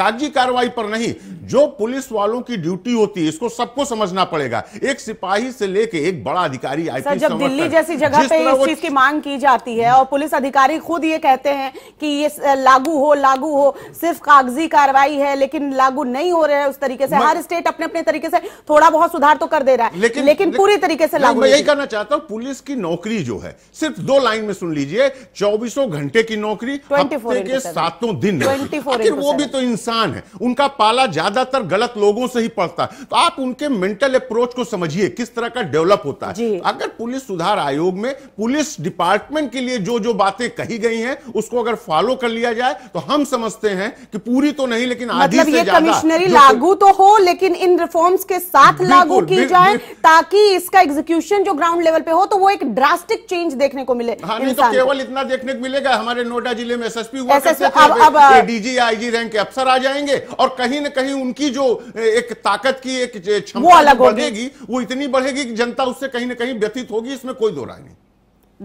कागजी कार्रवाई पर नहीं जो पुलिस वालों की ड्यूटी होती है इसको सबको समझना पड़ेगा एक सिपाही से लेके एक बड़ा अधिकारी आई जब दिल्ली जैसी जगह पे इस चीज की मांग की जाती है और पुलिस अधिकारी खुद ये कहते हैं कि ये लागू हो लागू हो सिर्फ कागजी कार्रवाई है लेकिन लागू नहीं हो रहे हैं उस तरीके से हर स्टेट अपने अपने तरीके से थोड़ा बहुत सुधार तो कर दे रहा है लेकिन लेकिन पूरी तरीके से लागू यही करना चाहता हूँ पुलिस की नौकरी जो है सिर्फ दो लाइन में सुन लीजिए चौबीसों घंटे की नौकरी तो हफ्ते के सातों दिन आखिर वो भी तो इंसान है उनका पाला ज्यादातर गलत लोगों से ही पड़ता है तो आप उनके मेंटल अप्रोच को समझिए किस तरह का डेवलप होता है अगर पुलिस सुधार आयोग में पुलिस डिपार्टमेंट के लिए जो जो बातें कही गई हैं उसको अगर फॉलो कर लिया जाए तो हम समझते हैं कि पूरी तो नहीं लेकिन मतलब आधी मतलब ये कमिश्नरी लागू तो हो लेकिन इन रिफॉर्म्स के साथ लागू की जाए ताकि इसका एग्जीक्यूशन जो ग्राउंड लेवल पे हो तो वो एक ड्रास्टिक चेंज देखने को मिले हाँ नहीं तो केवल इतना देखने को मिलेगा हमारे नोएडा जिले में एसएसपी हुआ एसएसपी अब अब डीजी आईजी रैंक के अफसर आ जाएंगे और कहीं ना कहीं उनकी जो एक ताकत की एक क्षमता बढ़ेगी वो इतनी बढ़ेगी कि जनता उससे कहीं ना कहीं व्यतीत होगी इसमें कोई दो राय नहीं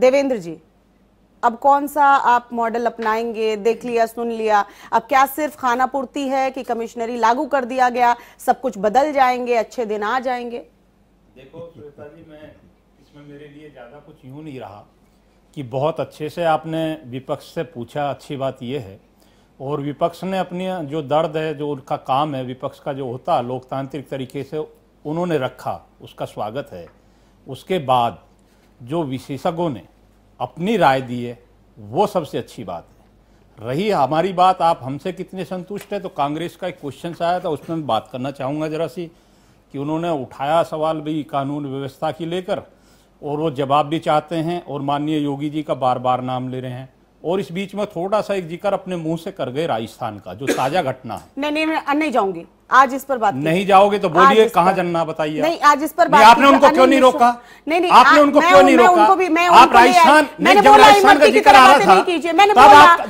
देवेंद्र जी अब कौन सा आप मॉडल अपनाएंगे देख लिया सुन लिया अब क्या सिर्फ खाना पूर्ति है कि कमिश्नरी लागू कर दिया गया सब कुछ बदल जाएंगे अच्छे दिन आ जाएंगे देखो श्वेता जी मैं इसमें मेरे लिए ज्यादा कुछ यूं नहीं रहा कि बहुत अच्छे से आपने विपक्ष से पूछा अच्छी बात ये है और विपक्ष ने अपनी जो दर्द है जो उनका काम है विपक्ष का जो होता लोकतांत्रिक तरीके से उन्होंने रखा उसका स्वागत है उसके बाद जो विशेषज्ञों ने अपनी राय दी है वो सबसे अच्छी बात है रही हमारी बात आप हमसे कितने संतुष्ट है तो कांग्रेस का एक क्वेश्चन आया था उसमें मैं बात करना चाहूँगा जरा सी कि उन्होंने उठाया सवाल भी कानून व्यवस्था की लेकर और वो जवाब भी चाहते हैं और माननीय योगी जी का बार बार नाम ले रहे हैं और इस बीच में थोड़ा सा एक जिक्र अपने मुंह से कर गए राजस्थान का जो ताजा घटना है नहीं नहीं मैं नहीं जाऊंगी आज इस पर बात नहीं जाओगे तो बोलिए कहाँ जनना बताइए नहीं आज इस पर बात आपने उनको क्यों नहीं रोका नहीं नहीं आपने उनको क्यों नहीं रोका उनको भी मैं आप राजस्थान मैंने जब राजस्थान का जिक्र आ रहा था मैंने बोला आप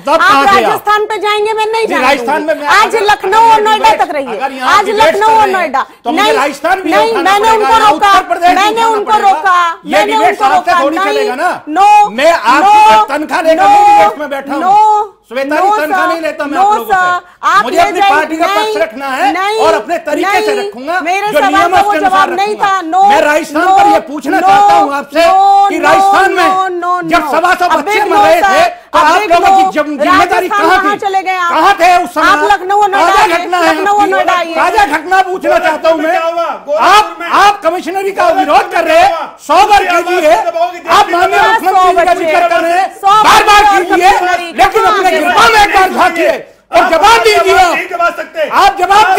राजस्थान पे जाएंगे मैं नहीं जाऊंगी राजस्थान में आज लखनऊ और नोएडा तक रही आज लखनऊ और नोएडा नहीं राजस्थान नहीं मैंने उनको रोका मैंने उनको रोका मैंने उनको रोका नो मैं आपकी तनख्वाह लेकर बैठा नो श्वेता no, तनखा नहीं लेता मैं no, आप लोगों से आप मुझे अपनी पार्टी का पक्ष रखना है और अपने तरीके से रखूंगा मेरे जो सवाल का वो जवाब नहीं था नो मैं राजस्थान पर यह पूछना चाहता हूँ आपसे कि राजस्थान में जब सवा सौ बच्चे मर रहे थे जिम्मेदारी कहाँ थी चले गए कहाँ थे उस समय आप लखनऊ ताजा घटना है ताजा घटना पूछना चाहता हूँ मैं आप आप कमिश्नरी का विरोध कर रहे सौ बार कीजिए आप माननीय मुख्यमंत्री का जिक्र कर रहे हैं बार बार कीजिए लेकिन अपने कृपा में एक बार झाकिए और जवाब दीजिए आप जवाब सकते आप जवाब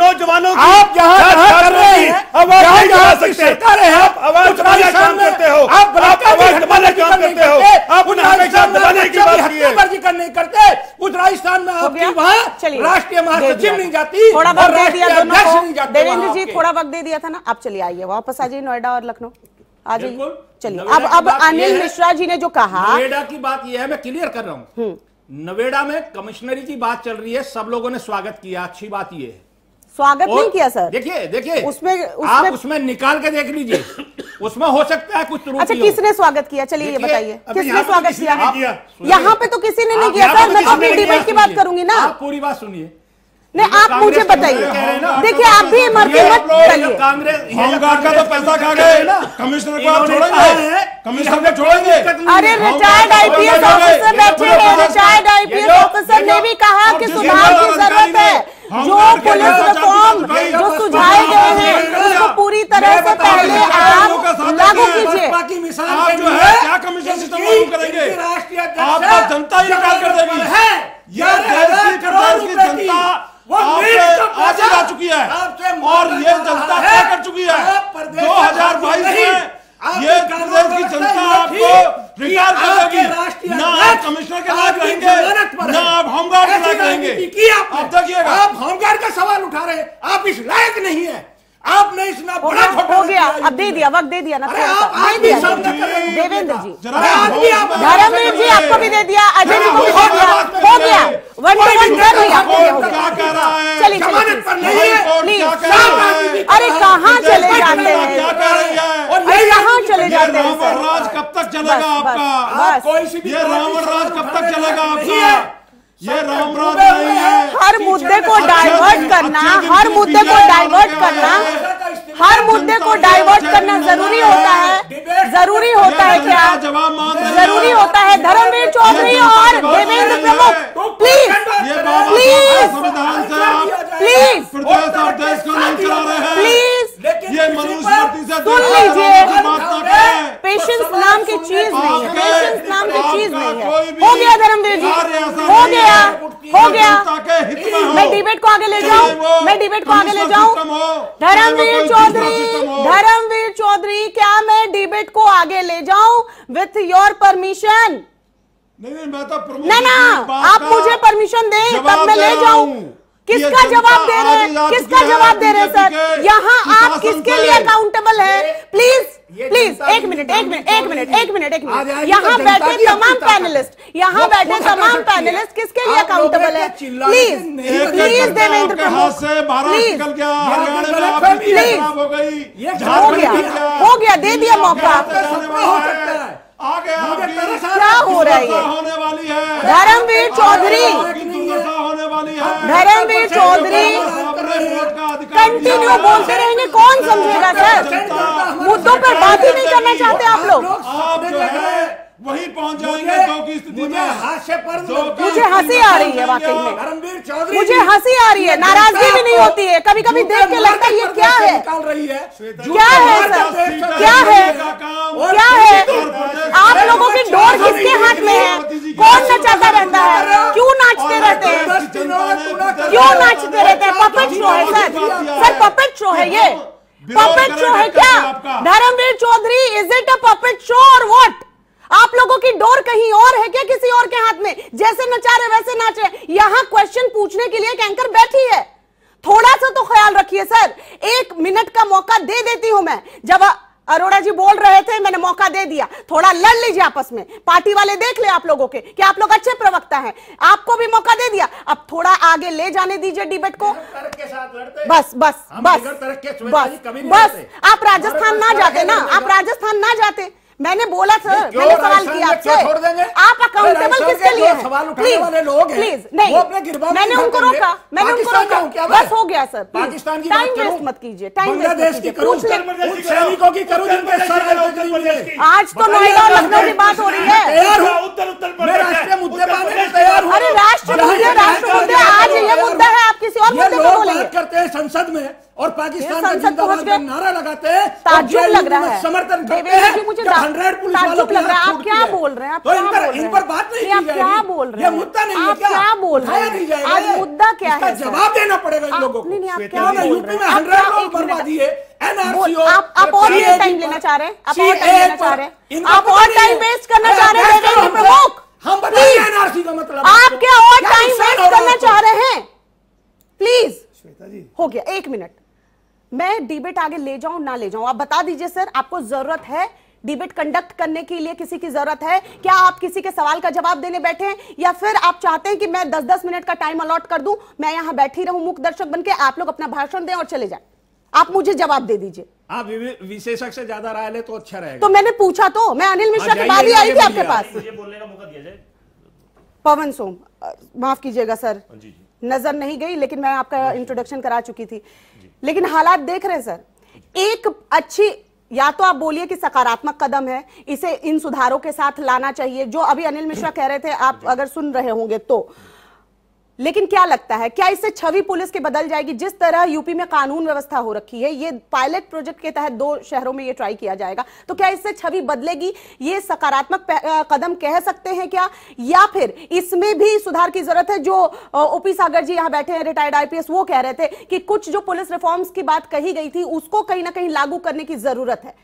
नौजवानों आप जहाँ कर रहे हैं जहाँ जहाँ जा सकते आप आवाज दबाने काम करते हो आप आवाज दबाने करते हो आप हमेशा दबाने की बात की है करते उस राजस्थान में आपकी वहाँ राष्ट्रीय महासचिव नहीं जाती थोड़ा वक्त दे दिया दोनों देवेंद्र जी थोड़ा वक्त दे दिया था ना आप चलिए आइए वापस आ जाइए नोएडा और लखनऊ आ जाइए चलिए अब अब अनिल मिश्रा जी ने जो कहा नोएडा की बात यह है मैं क्लियर कर रहा हूँ हम्म। नवेड़ा में कमिश्नरी की बात चल रही है सब लोगों ने स्वागत किया अच्छी बात यह है स्वागत नहीं किया सर देखिए देखिए उसमें, उसमें आप उसमें निकाल के देख लीजिए उसमें हो सकता है कुछ अच्छा किसने स्वागत किया चलिए ये बताइए किसने तो स्वागत किया यहाँ पे तो किसी ने नहीं किया सर तो मैं तो की बात करूंगी ना पूरी बात सुनिए नहीं आप मुझे बताइए देखिए आप भी मरते मत करिए कांग्रेस का तो पैसा खा गए कमिश्नर को आप छोड़ेंगे कमिश्नर को छोड़ेंगे अरे रिटायर्ड आईपीएस ऑफिसर बैठे हैं रिटायर्ड आईपीएस ऑफिसर ने भी कहा कि सुधार की जरूरत है जो पुलिस रिफॉर्म जो सुझाए गए हैं उसको पूरी तरह से पहले आप लागू कीजिए आप जो है क्या कमीशन सिस्टम लागू करेंगे आपका जनता ही निकाल कर देगी यह जनता आगे तो तो जा चुकी है तो और ये जनता तय कर चुकी है दो हजार बाईस में ये प्रदेश की जनता आपको रिटायर कर देगी ना आप कमिश्नर के लायक रहेंगे ना आप होमगार्ड के लायक रहेंगे आप देखिएगा आप होमगार्ड का सवाल उठा रहे हैं आप इस लायक नहीं है आपने इतना बड़ा हो गया अब दे दिया वक्त दे दिया ना देवेंद्र जी धर्मवीर जी आपको भी दे दिया अजय जी को भी दे दिया हो गया वन टू वन कर लिया चलिए चलिए प्लीज अरे कहाँ चले जाते हैं अरे कहाँ चले जाते हैं राज कब तक चलेगा आपका कोई सी भी रावण राज कब तक चलेगा आपका ये राम नहीं है हर मुद्दे को डाइवर्ट करना हर मुद्दे को डाइवर्ट करना हर मुद्दे को डाइवर्ट करना जरूरी होता है जरूरी होता है क्या जरूरी होता है धर्मवीर चौधरी और देवेंद्र प्रमुख प्लीज प्लीज प्लीज प्लीज ये तो सुन लीजिए पेशेंस नाम की चीज नहीं है पेशेंस नाम की चीज नहीं है हो गया धर्मवीर जी हो गया गया हो गया मैं डिबेट को आगे ले जाऊं मैं डिबेट को आगे ले जाऊं धर्मवीर चौधरी धर्मवीर चौधरी क्या मैं डिबेट को आगे ले जाऊं विथ योर परमिशन नहीं नहीं मैं तो ना ना आप मुझे परमिशन दें तब मैं ले जाऊं किसका जवाब दे रहे हैं किसका जवाब दे रहे हैं सर यहाँ आप किसके लिए अकाउंटेबल है प्लीज प्लीज एक मिनट एक मिनट एक मिनट एक मिनट एक मिनट यहाँ बैठे तमाम पैनलिस्ट यहाँ बैठे तमाम पैनलिस्ट किसके लिए अकाउंटेबल है please please Devendra please please हो गया हो गया दे दिया मौका क्या हो रहा है होने वाली है धर्मवीर चौधरी होने वाली है धर्मवीर चौधरी कंटिन्यू बोलते रहेंगे कौन समझेगा सर मुद्दों पर बात ही नहीं करना चाहते आप लोग आप जो है वहीं पहुंच जाएंगे दो की स्थिति में हास्य पर मुझे हंसी आ रही है वाकई में धर्मवीर चौधरी मुझे हंसी आ रही है नाराजगी भी नहीं होती है कभी कभी देख के लगता है ये क्या है निकाल रही है क्या है क्या है क्या है आप लोगों की डोर किसके हाथ में है कौन नचाता रहता है क्यों नाचते रहते हैं क्यों नाचते रहते हैं पपेट शो है सर सर पपेट शो है ये पपेट शो है क्या Dharamveer Chaudhary is it a puppet show और व्हाट आप लोगों की डोर कहीं और है क्या किसी और के हाथ में जैसे नचा रहे वैसे नाच रहे यहां क्वेश्चन पूछने के लिए एक एंकर बैठी है थोड़ा सा तो ख्याल रखिए सर एक मिनट का मौका दे देती हूं मैं जब अरोड़ा जी बोल रहे थे मैंने मौका दे दिया थोड़ा लड़ लीजिए आपस में पार्टी वाले देख ले आप लोगों के कि आप लोग अच्छे प्रवक्ता हैं आपको भी मौका दे दिया अब थोड़ा आगे ले जाने दीजिए डिबेट को बस बस बस बस बस आप राजस्थान ना जाते ना आप राजस्थान ना जाते मैंने बोला सर मैंने सवाल किया आपसे आप अकाउंटेबल किसके लिए सवाल उठाने वाले लोग हैं प्लीज नहीं मैंने उनको रोका मैंने उनको रोका बस हो गया सर पाकिस्तान की टाइम वेस्ट मत कीजिए टाइम वेस्ट आज तो नोएडा लखनऊ की बात हो रही है अरे राष्ट्र मुद्दे आज ये मुद्दा है आप किसी और मुद्दे को बोलेंगे करते हैं संसद में और पाकिस्तान का जिंदाबाद का नारा लगाते हैं लग रहा है समर्थन करते हैं मुझे हंड्रेड पुलिस वालों लग रहा है आप क्या बोल रहे हैं आप तो इन पर बात नहीं की क्या बोल रहे हैं मुद्दा नहीं है क्या बोल रहे हैं आज मुद्दा क्या है जवाब देना पड़ेगा इन लोगों को यूपी में हंड्रेड लोग बर्बादी दिए आप आप और टाइम लेना चाह रहे हैं आप और टाइम लेना चाह रहे हैं आप और टाइम वेस्ट करना चाह रहे हैं हम बताइए एनआरसी का मतलब आप क्या और टाइम वेस्ट करना चाह रहे हैं प्लीज श्वेता जी हो गया एक मिनट मैं डिबेट आगे ले जाऊं ना ले जाऊं आप बता दीजिए सर आपको जरूरत है डिबेट कंडक्ट करने के लिए किसी की जरूरत है क्या आप किसी के सवाल का जवाब देने बैठे हैं या फिर आप चाहते हैं कि मैं 10-10 मिनट का टाइम अलॉट कर दूं मैं यहां बैठी रहूं मुख्य दर्शक बनके आप लोग अपना भाषण दें और चले जाएं आप मुझे जवाब दे दीजिए आप विशेषक से ज्यादा राय ले तो अच्छा रहेगा तो मैंने पूछा तो मैं अनिल मिश्रा हाँ, के बाद ही आई थी आपके पास पवन सोम माफ कीजिएगा सर हाँ, नजर नहीं गई लेकिन मैं आपका इंट्रोडक्शन करा चुकी थी लेकिन हालात देख रहे हैं सर एक अच्छी या तो आप बोलिए कि सकारात्मक कदम है इसे इन सुधारों के साथ लाना चाहिए जो अभी अनिल मिश्रा कह रहे थे आप अगर सुन रहे होंगे तो लेकिन क्या लगता है क्या इससे छवि पुलिस की बदल जाएगी जिस तरह यूपी में कानून व्यवस्था हो रखी है ये पायलट प्रोजेक्ट के तहत दो शहरों में ये ट्राई किया जाएगा तो क्या इससे छवि बदलेगी ये सकारात्मक कदम कह सकते हैं क्या या फिर इसमें भी सुधार की जरूरत है जो ओपी सागर जी यहां बैठे हैं रिटायर्ड आईपीएस वो कह रहे थे कि कुछ जो पुलिस रिफॉर्म्स की बात कही गई थी उसको कहीं ना कहीं लागू करने की जरूरत है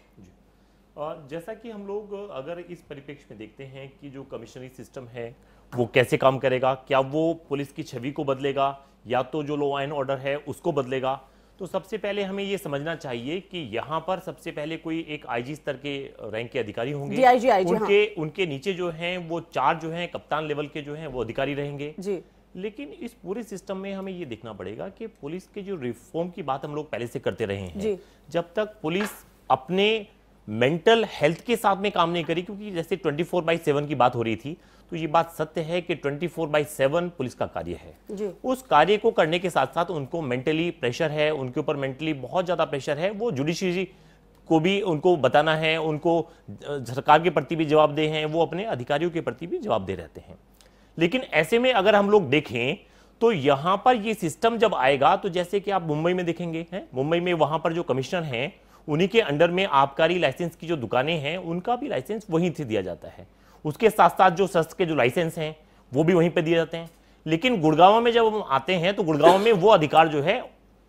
जैसा कि हम लोग अगर इस परिप्रेक्ष्य में देखते हैं कि जो कमिश्नरी सिस्टम है वो कैसे काम करेगा क्या वो पुलिस की छवि को बदलेगा या तो जो लॉ एंड ऑर्डर है उसको बदलेगा तो सबसे पहले हमें ये समझना चाहिए कि यहाँ पर सबसे पहले कोई एक आईजी स्तर के रैंक के अधिकारी होंगे जी, आईजी, आईजी, उनके हाँ। उनके नीचे जो हैं वो चार जो हैं कप्तान लेवल के जो हैं वो अधिकारी रहेंगे जी लेकिन इस पूरे सिस्टम में हमें ये देखना पड़ेगा कि पुलिस के जो रिफॉर्म की बात हम लोग पहले से करते रहे हैं जब तक पुलिस अपने मेंटल हेल्थ के साथ में काम नहीं करी क्योंकि जैसे फोर बाई सेवन की बात हो रही थी तो ये बात सत्य है कि 24 फोर बाई सेवन पुलिस का कार्य है उस कार्य को करने के साथ साथ उनको मेंटली प्रेशर है उनके ऊपर मेंटली बहुत ज़्यादा प्रेशर है वो जुडिशरी को भी उनको बताना है उनको सरकार के प्रति भी जवाब दे हैं वो अपने अधिकारियों के प्रति भी जवाब दे रहते हैं लेकिन ऐसे में अगर हम लोग देखें तो यहाँ पर ये सिस्टम जब आएगा तो जैसे कि आप मुंबई में देखेंगे हैं मुंबई में वहां पर जो कमिश्नर हैं उन्हीं के अंडर में आबकारी लाइसेंस की जो दुकानें हैं उनका भी लाइसेंस वहीं से दिया जाता है उसके साथ साथ जो शस्त्र के जो लाइसेंस हैं वो भी वहीं पर दिए जाते हैं लेकिन गुड़गांव में जब हम आते हैं तो गुड़गांव में वो अधिकार जो है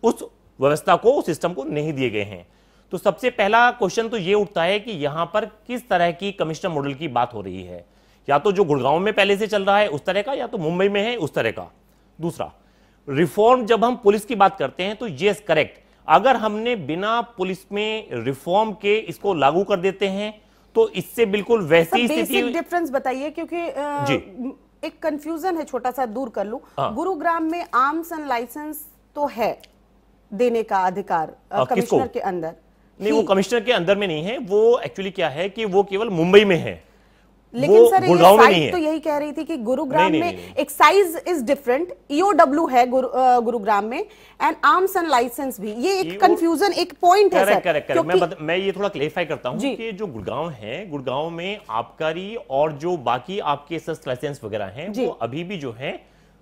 उस व्यवस्था को उस सिस्टम को नहीं दिए गए हैं तो सबसे पहला क्वेश्चन तो ये उठता है कि यहाँ पर किस तरह की कमिश्नर मॉडल की बात हो रही है या तो जो गुड़गांव में पहले से चल रहा है उस तरह का या तो मुंबई में है उस तरह का दूसरा रिफॉर्म जब हम पुलिस की बात करते हैं तो ये करेक्ट अगर हमने बिना पुलिस में रिफॉर्म के इसको लागू कर देते हैं तो इससे बिल्कुल वैसी स्थिति डिफरेंस बताइए क्योंकि एक कंफ्यूजन है छोटा सा दूर कर लू हाँ। गुरुग्राम में आर्म्स एंड लाइसेंस तो है देने का अधिकार हाँ, कमिश्नर के अंदर नहीं वो कमिश्नर के अंदर में नहीं है वो एक्चुअली क्या है कि वो केवल मुंबई में है लेकिन सर ये साइट तो यही कह रही थी कि गुरुग्राम में एक्साइज इज डिफरेंट ईओडब्ल्यू है गुरु, गुरुग्राम में एंड आर्म्स एंड लाइसेंस भी ये एक कंफ्यूजन e एक पॉइंट है सर करेक्ट करेक्ट मैं बत, मैं ये थोड़ा क्लेरिफाई करता हूँ कि जो गुड़गांव है गुड़गांव में आबकारी और जो बाकी आपके सस्त लाइसेंस वगैरह हैं वो अभी भी जो है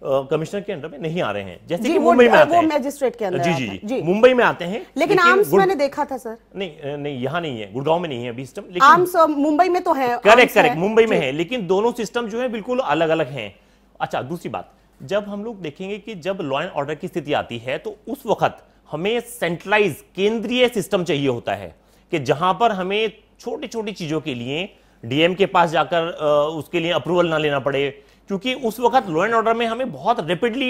कमिश्नर के अंडर में नहीं आ रहे हैं जैसे कि मुंबई में आते हैं मैजिस्ट्रेट के अंदर जी जी जी मुंबई में आते हैं लेकिन आर्म्स मैंने देखा था सर नहीं नहीं यहाँ नहीं है गुड़गांव में नहीं है अभी सिस्टम लेकिन आर्म्स मुंबई में तो है करेक्ट करेक्ट मुंबई में है लेकिन दोनों सिस्टम जो है बिल्कुल अलग अलग है अच्छा दूसरी बात जब हम लोग देखेंगे कि जब लॉ एंड ऑर्डर की स्थिति आती है तो उस वक्त हमें सेंट्रलाइज केंद्रीय सिस्टम चाहिए होता है कि जहां पर हमें छोटी छोटी चीजों के लिए डीएम के पास जाकर उसके लिए अप्रूवल ना लेना पड़े क्योंकि उस वक्त लॉ एंड ऑर्डर में हमें बहुत रेपिडली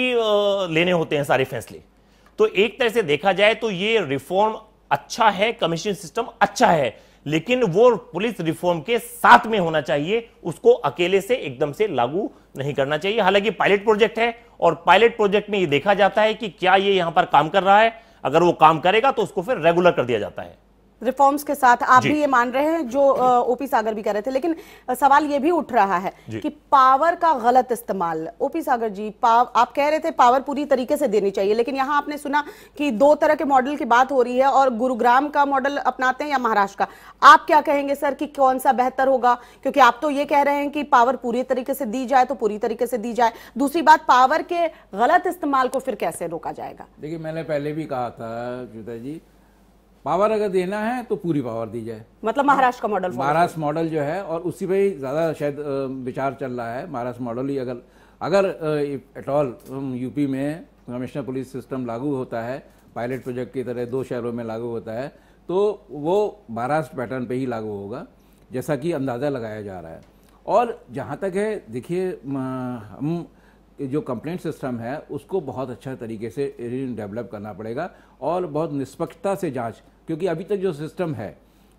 लेने होते हैं सारे फैसले तो एक तरह से देखा जाए तो ये रिफॉर्म अच्छा है कमीशन सिस्टम अच्छा है लेकिन वो पुलिस रिफॉर्म के साथ में होना चाहिए उसको अकेले से एकदम से लागू नहीं करना चाहिए हालांकि पायलट प्रोजेक्ट है और पायलट प्रोजेक्ट में ये देखा जाता है कि क्या ये यहां पर काम कर रहा है अगर वो काम करेगा तो उसको फिर रेगुलर कर दिया जाता है रिफॉर्म्स के साथ आप भी ये मान रहे हैं जो ओपी सागर भी कह रहे थे लेकिन सवाल ये भी उठ रहा है कि पावर का गलत इस्तेमाल ओपी सागर जी पाव आप कह रहे थे पावर पूरी तरीके से देनी चाहिए लेकिन यहाँ आपने सुना कि दो तरह के मॉडल की बात हो रही है और गुरुग्राम का मॉडल अपनाते हैं या महाराष्ट्र का आप क्या कहेंगे सर कि कौन सा बेहतर होगा क्योंकि आप तो ये कह रहे हैं कि पावर पूरी तरीके से दी जाए तो पूरी तरीके से दी जाए दूसरी बात पावर के गलत इस्तेमाल को फिर कैसे रोका जाएगा देखिए मैंने पहले भी कहा था जुदा जी पावर अगर देना है तो पूरी पावर दी जाए मतलब महाराष्ट्र का मॉडल महाराष्ट्र मॉडल जो है और उसी पे ही ज़्यादा शायद विचार चल रहा है महाराष्ट्र मॉडल ही अगर अगर एट ऑल यूपी में कमिश्नर पुलिस सिस्टम लागू होता है पायलट प्रोजेक्ट की तरह दो शहरों में लागू होता है तो वो महाराष्ट्र पैटर्न पे ही लागू होगा जैसा कि अंदाज़ा लगाया जा रहा है और जहाँ तक है देखिए हम जो कंप्लेंट सिस्टम है उसको बहुत अच्छा तरीके से डेवलप करना पड़ेगा और बहुत निष्पक्षता से जांच क्योंकि अभी तक जो सिस्टम है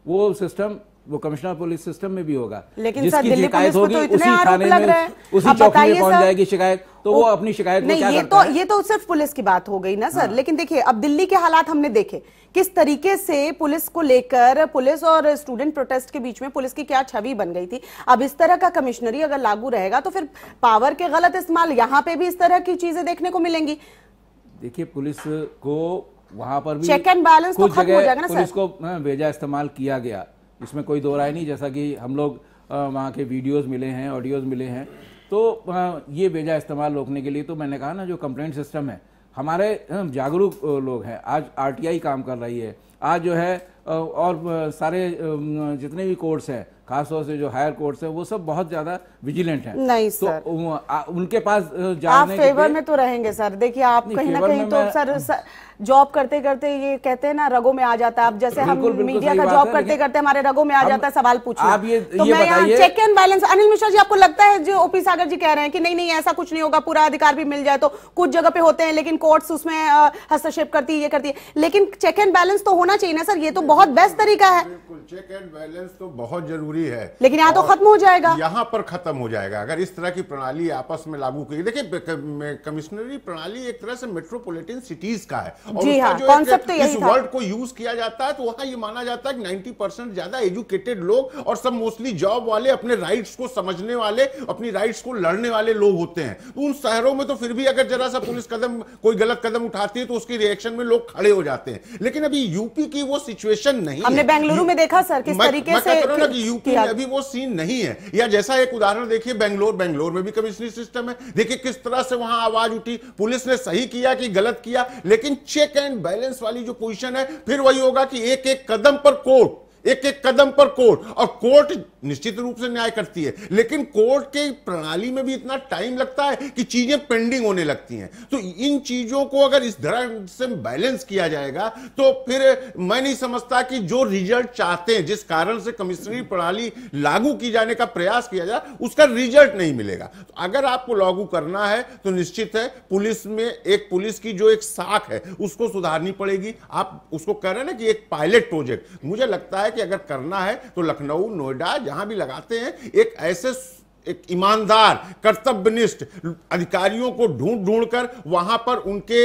वो सिस्टम वो कमिश्नर पुलिस सिस्टम में भी होगा लेकिन जिसकी पुलिस होगी तो इतने आरोप लग रहे हैं उसी चौकी में पहुंच जाएगी शिकायत तो वो अपनी शिकायत नहीं ये तो ये तो सिर्फ पुलिस की बात हो गई ना सर हाँ। लेकिन देखिए अब दिल्ली के हालात हमने देखे किस तरीके से पुलिस को लेकर पुलिस और स्टूडेंट प्रोटेस्ट के बीच में पुलिस की क्या छवि बन गई थी अब इस तरह का कमिश्नरी अगर लागू रहेगा तो फिर पावर के गलत इस्तेमाल यहाँ पे भी इस तरह की चीजें देखने को मिलेंगी देखिए पुलिस को वहां पर भी चेक एंड बैलेंस को खत्म हो जाएगा ना सर पुलिस को हाँ, भेजा इस्तेमाल किया गया इसमें कोई दो राय नहीं जैसा कि हम लोग वहाँ के वीडियोज़ मिले हैं ऑडियोज़ मिले हैं तो ये बेजा इस्तेमाल रोकने के लिए तो मैंने कहा ना जो कंप्लेंट सिस्टम है हमारे जागरूक लोग हैं आज आरटीआई काम कर रही है आज जो है और सारे जितने भी कोर्ट्स हैं खासतौर से जो हायर कोर्ट है वो सब बहुत ज्यादा विजिलेंट है नहीं तो सर तो उनके पास जाने आप फेवर में तो रहेंगे सर देखिए आप कहीं ना कहीं तो सर, जॉब करते करते ये कहते हैं ना रगों में आ जाता है अब जैसे हम मीडिया का जॉब करते करते हमारे रगों में आ जाता है सवाल पूछना आप ये, तो ये मैं यहाँ check and balance Anil Mishra ji आपको लगता है जो ओपी सागर जी कह रहे हैं कि नहीं नहीं ऐसा कुछ नहीं होगा पूरा अधिकार भी मिल जाए तो कुछ जगह पे होते हैं लेकिन कोर्ट्स उसमें हस्तक्षेप करती है ये करती है लेकिन चेक एंड बैलेंस तो होना चाहिए ना सर ये तो बहुत बेस्ट तरीका है चेक एंड बैलेंस तो बहुत जरूरी जरूरी है लेकिन यहाँ तो खत्म हो जाएगा यहाँ पर खत्म हो जाएगा अगर इस तरह की प्रणाली आपस में लागू की देखिए कमिश्नरी प्रणाली एक तरह से मेट्रोपोलिटन सिटीज का है और जी हाँ, जो तो इस वर्ड को यूज किया जाता है तो वहां ये माना जाता है कि 90 परसेंट ज्यादा एजुकेटेड लोग और सब मोस्टली जॉब वाले अपने राइट्स को समझने वाले अपनी राइट्स को लड़ने वाले लोग होते हैं तो उन शहरों में तो फिर भी अगर जरा सा पुलिस कदम कोई गलत कदम उठाती है तो उसके रिएक्शन में लोग खड़े हो जाते हैं लेकिन अभी यूपी की वो सिचुएशन नहीं हमने बेंगलुरु में देखा सर किस तरीके से यूपी यूपी में अभी वो सीन नहीं है या जैसा एक उदाहरण देखिए बेंगलोर बेंगलोर में भी कमिश्नरी सिस्टम है देखिए किस तरह से वहां आवाज उठी पुलिस ने सही किया कि गलत किया लेकिन चेक एंड बैलेंस वाली जो पोजिशन है फिर वही होगा कि एक एक कदम पर कोर्ट एक एक कदम पर कोर्ट और कोर्ट निश्चित रूप से न्याय करती है लेकिन कोर्ट के प्रणाली में भी इतना टाइम लगता है कि चीजें पेंडिंग होने लगती हैं तो इन चीजों को अगर इस तरह से बैलेंस किया जाएगा तो फिर मैं नहीं समझता कि जो रिजल्ट चाहते हैं जिस कारण से कमिश्नरी प्रणाली लागू की जाने का प्रयास किया जाए उसका रिजल्ट नहीं मिलेगा तो अगर आपको लागू करना है तो निश्चित है पुलिस में एक पुलिस की जो एक साख है उसको सुधारनी पड़ेगी आप उसको कह रहे हैं ना कि एक पायलट प्रोजेक्ट मुझे लगता है कि अगर करना है तो लखनऊ नोएडा जहां भी लगाते हैं एक ऐसे एक ईमानदार कर्तव्यनिष्ठ अधिकारियों को ढूंढ ढूंढ कर वहां पर उनके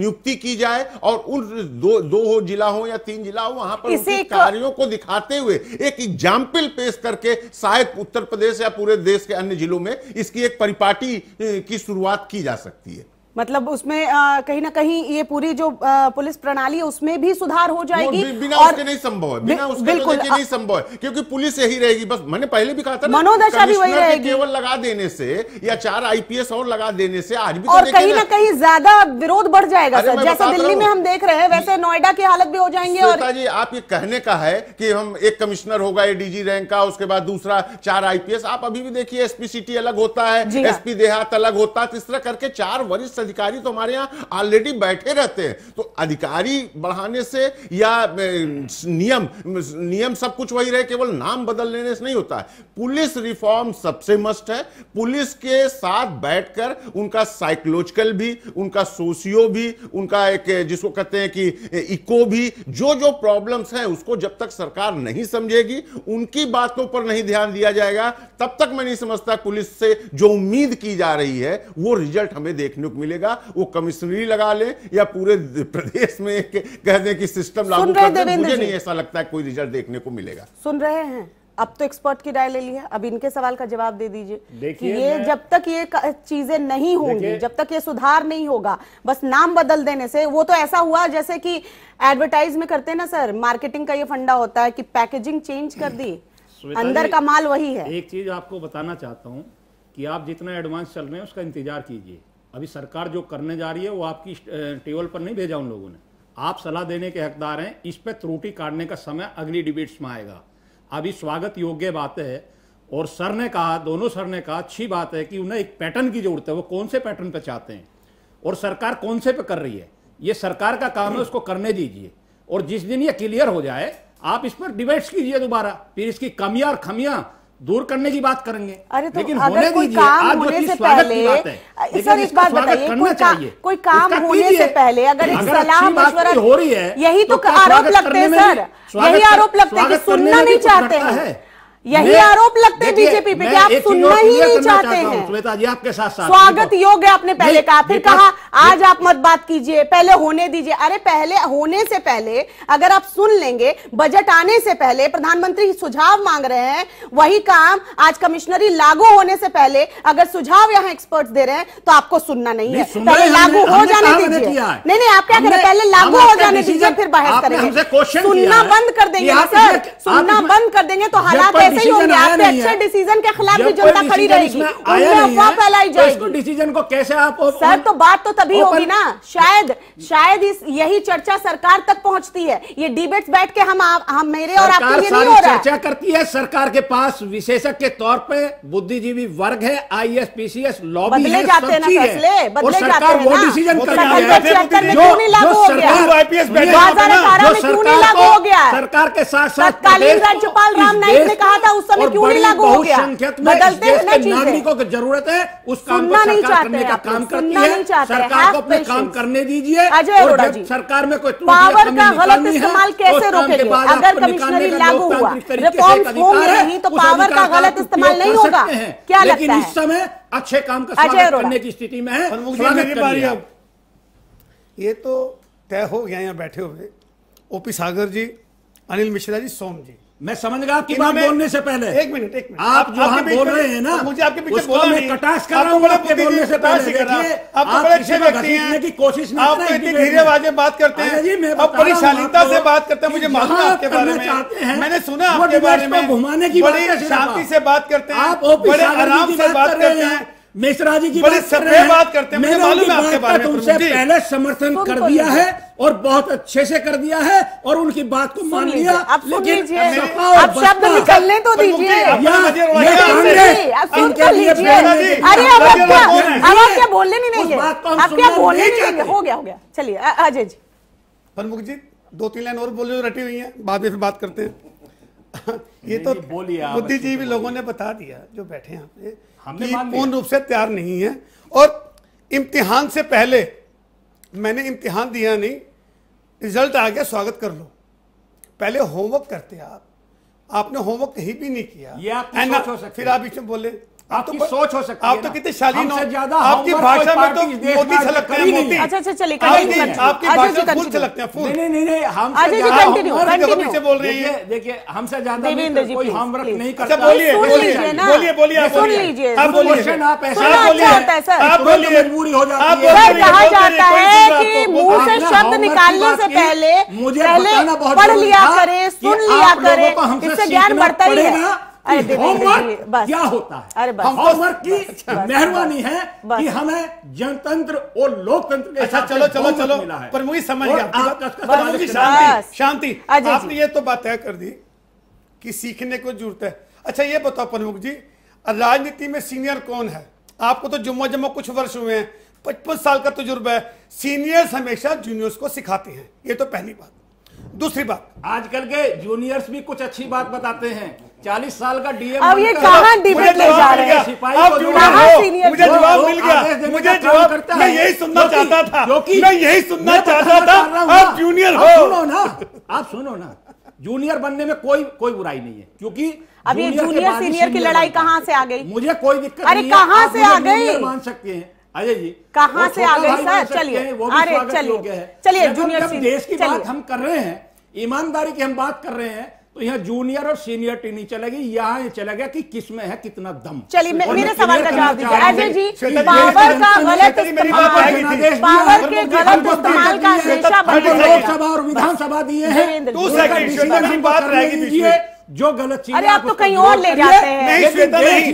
नियुक्ति की जाए और उन दो दो हो जिला हो या तीन जिला हो वहां पर उनके कार्यों को दिखाते हुए एक एग्जाम्पल पेश करके शायद उत्तर प्रदेश या पूरे देश के अन्य जिलों में इसकी एक परिपाटी की शुरुआत की जा सकती है मतलब उसमें कहीं ना कहीं ये पूरी जो आ, पुलिस प्रणाली है उसमें भी सुधार हो जाएगी बि, बिना और, उसके नहीं संभव है बिना उसके तो बिल्कुल तो नहीं संभव है क्योंकि पुलिस यही रहेगी बस मैंने पहले भी कहा था मनोदशा भी वही रहेगी केवल लगा देने से या चार आईपीएस और लगा देने से आज भी तो और कहीं ना कहीं ज्यादा विरोध बढ़ जाएगा सर जैसे तो दिल्ली में हम देख रहे हैं वैसे नोएडा की हालत भी हो जाएंगे और जी आप ये कहने का है कि हम एक कमिश्नर होगा एडीजी रैंक का उसके बाद दूसरा चार आईपीएस आप अभी भी देखिए एसपी सिटी अलग होता है एसपी हाँ। देहात अलग होता है तीसरा करके चार वरिष्ठ अधिकारी तो हमारे यहाँ ऑलरेडी बैठे रहते हैं तो अधिकारी बढ़ाने से या नियम नियम सब कुछ वही रहे केवल नाम बदल लेने से नहीं होता है पुलिस रिफॉर्म सबसे मस्ट है पुलिस के साथ बैठकर उनका साइकोलॉजिकल भी उनका सोशियो भी उनका एक जिसको कहते हैं कि इको भी जो जो प्रॉब्लम्स हैं उसको जब तक सरकार नहीं समझेगी उनकी बातों पर नहीं ध्यान दिया जाएगा तब तक मैं नहीं समझता पुलिस से जो उम्मीद की जा रही है वो रिजल्ट हमें देखने को मिलेगा मिलेगा वो कमिश्नरी लगा ले या पूरे प्रदेश में कह दें कि सिस्टम लागू कर दे मुझे नहीं ऐसा लगता है कोई रिजल्ट देखने को मिलेगा सुन रहे हैं अब तो एक्सपर्ट की राय ले ली है अब इनके सवाल का जवाब दे दीजिए कि ये जब तक ये चीजें नहीं होंगी जब तक ये सुधार नहीं होगा बस नाम बदल देने से वो तो ऐसा हुआ जैसे कि एडवर्टाइज में करते हैं ना सर मार्केटिंग का ये फंडा होता है कि पैकेजिंग चेंज कर दी अंदर का माल वही है एक चीज आपको बताना चाहता हूँ कि आप जितना एडवांस चल रहे हैं उसका इंतजार कीजिए अभी सरकार जो करने जा रही है वो आपकी टेबल पर नहीं भेजा उन लोगों ने आप सलाह देने के हकदार हैं इस पर त्रुटि काटने का समय अगली डिबेट्स में आएगा अभी स्वागत योग्य बात है और सर ने कहा दोनों सर ने कहा अच्छी बात है कि उन्हें एक पैटर्न की जरूरत है वो कौन से पैटर्न पर चाहते हैं और सरकार कौन से पे कर रही है ये सरकार का काम है उसको करने दीजिए और जिस दिन ये क्लियर हो जाए आप इस पर डिबेट्स कीजिए दोबारा फिर इसकी कमियां और खमियां दूर करने की बात करेंगे अरे तो लेकिन अगर कोई काम आज होने से पहले सर एक बात बताइए कोई, का, कोई काम होने से पहले अगर एक सलाह मशवरा हो रही है यही तो, तो आरोप लगते हैं सर यही आरोप लगते हैं कि सुनना नहीं चाहते हैं यही आरोप लगते बीजेपी पे कि आप सुनना ही नहीं चाहते हैं आपके साथ साथ स्वागत योग है आपने पहले कहा फिर कहा आज आप मत बात कीजिए पहले होने दीजिए अरे पहले होने से पहले अगर आप सुन लेंगे बजट आने से पहले प्रधानमंत्री सुझाव मांग रहे हैं वही काम आज कमिश्नरी लागू होने से पहले अगर सुझाव यहाँ एक्सपर्ट दे रहे हैं तो आपको सुनना नहीं है पहले लागू हो जाने दीजिए नहीं नहीं आप क्या करें पहले लागू हो जाने दीजिए फिर बाहर करेंगे सुनना बंद कर देंगे सर सुनना बंद कर देंगे तो हालात ऐसे ही होंगे आपके अच्छे डिसीजन के खिलाफ भी जनता खड़ी रहेगी अफवाह फैलाई जाएगी डिसीजन को कैसे आप सर तो बात तो तभी होगी ना शायद शायद यही चर्चा सरकार तक पहुंचती है ये डिबेट्स बैठ के हम हम मेरे और आपके लिए नहीं हो रहा चर्चा करती है सरकार के पास विशेषज्ञ के तौर पर बुद्धिजीवी वर्ग है I S P C S lobby बदले जाते हैं ना फैसले बदले जाते हैं वो डिसीजन कर सरकार के साथ साथ राज्यपाल राम नाईक ने कहा था उस समय क्यों नहीं लागू हो गया बदलते हुए नागरिकों की जरूरत है उस काम को सरकार करने का काम करती है सरकार को अपने काम करने दीजिए अजय अरोड़ा जी सरकार में कोई पावर का गलत इस्तेमाल कैसे रोकेंगे अगर कमिश्नरी लागू हुआ रिफॉर्म होंगे नहीं तो पावर का गलत इस्तेमाल नहीं होगा क्या लगता है इस समय अच्छे काम का स्वागत करने की स्थिति में है ये तो तय हो गया यहाँ बैठे हुए ओपी सागर जी अनिल मिश्रा जी सोम जी मैं समझ गया आपकी बात बोलने से पहले एक मिनट एक मिनट आप जो हाँ बोल रहे हैं ना तो मुझे आपके पीछे बोला मैं कटास कर रहा हूँ आपके बोलने से पहले देखिए आप बड़े अच्छे व्यक्ति हैं की कोशिश में आप इतनी धीरे बाजे बात करते हैं जी मैं आप बड़ी से बात करते हैं मुझे मालूम है आपके बारे में मैंने सुना आपके बारे में घुमाने की बड़ी शांति से बात करते हैं आप बड़े आराम से बात करते हैं मिश्रा जी की बात सब बात करते हैं मैंने मालूम है आपके बारे में तुमसे पहले समर्थन कर दिया है और बहुत अच्छे से कर दिया है और उनकी बात को मान लिया लेकिन आप शब्द निकलने तो दीजिए ये कांग्रेस इनके तो लिए अरे अब आप क्या बोलने नहीं देंगे आप क्या बोलने नहीं देंगे हो गया हो गया चलिए अजय जी प्रमुख जी दो तीन लाइन और बोले रटी हुई है बाद में फिर बात करते हैं ये तो बोलिए मोदी जी भी लोगों ने बता दिया जो बैठे हैं हमने पूर्ण रूप से तैयार नहीं है और इम्तिहान से पहले मैंने इम्तिहान दिया नहीं रिजल्ट आ गया स्वागत कर लो पहले होमवर्क करते आप आपने होमवर्क कहीं भी नहीं किया ये आप फिर आप इसमें बोले आपकी तो सोच हो सकती आप तो कितने शालीन आपकी भाषा में तो मोती हैं अच्छा अच्छा चलिए आपकी नहीं नहीं नहीं हम अजय कंटिन्यू कंटिन्यू से बोल रही है देखिए हमसे ज्यादा कोई होमवर्क नहीं अच्छा, करता बोलिए बोलिए बोलिए आप सुन लीजिए आप आप ऐसा बोलिए आप बोलिए मजबूरी हो जाती है कहा जाता है कि मुंह से शब्द निकालने से पहले पहले पढ़ लिया करें सुन लिया करें इससे ज्ञान बढ़ता ही है होमवर्क क्या होता है होमवर्क की मेहरबानी है कि हमें जनतंत्र और लोकतंत्र के अच्छा चलो चलो चलो पर मुझे समझ गया शांति आपने ये तो बात तय कर दी कि सीखने को जरूरत है अच्छा ये बताओ प्रमुख जी राजनीति में सीनियर कौन है आपको तो जुम्मा जुम्मा कुछ वर्ष हुए हैं पचपन साल का तजुर्बा है सीनियर्स हमेशा जूनियर्स को सिखाते हैं ये तो पहली बात दूसरी बात आजकल के जूनियर्स भी कुछ अच्छी बात बताते हैं चालीस साल का डीएम अब ये कहां डिबेट ले जा रहे हैं मुझे जवाब मिल गया मुझे जवाब मैं यही सुनना चाहता था मैं यही सुनना तो चाहता था आप जूनियर हो सुनो ना आप सुनो ना जूनियर बनने में कोई कोई बुराई नहीं है क्योंकि अब ये जूनियर सीनियर की लड़ाई कहाँ से आ गई मुझे कोई दिक्कत अरे कहाँ से आ गई मान सकते हैं अजय जी कहाँ से आ गई सर चलिए अरे चलिए चलिए जूनियर देश की बात हम कर रहे हैं ईमानदारी की हम बात कर रहे हैं तो यहाँ जूनियर और सीनियर टीम नहीं चलेगी यहाँ ये चला गया कि किस में है कितना दम चलिए मेरे सवाल का जवाब दीजिए जी पावर का गलत पावर के गलत इस्तेमाल का लोकसभा और विधानसभा दिए हैं जो गलत चीज अरे आप तो कहीं और ले जाते हैं नहीं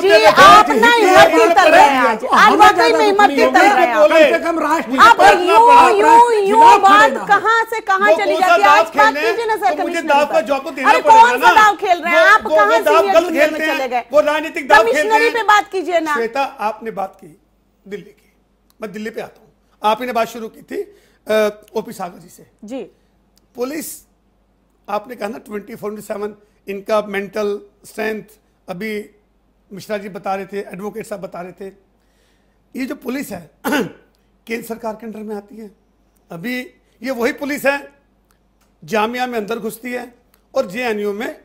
जी आप ना हिम्मत की हैं आज वाकई में हिम्मत की हैं कम से कम राष्ट्र आप यूं यूं यूं बात कहां से कहां चली जाती है आज बात कीजिए ना सर मुझे दाव तो। का तो देना पड़ेगा कौन सा दाव खेल रहे हैं आप कहां से खेल चले गए वो राजनीतिक दाव तो खेल रहे हैं पे बात कीजिए ना श्वेता आपने बात की दिल्ली की मैं दिल्ली पे आता हूं आपने बात शुरू की थी ओपी सागर जी से जी पुलिस आपने कहा ना ट्वेंटी फोर सेवन इनका मेंटल स्ट्रेंथ अभी मिश्रा जी बता रहे थे एडवोकेट साहब बता रहे थे ये जो पुलिस है केंद्र सरकार के अंडर में आती है अभी ये वही पुलिस है जामिया में अंदर घुसती है और जे में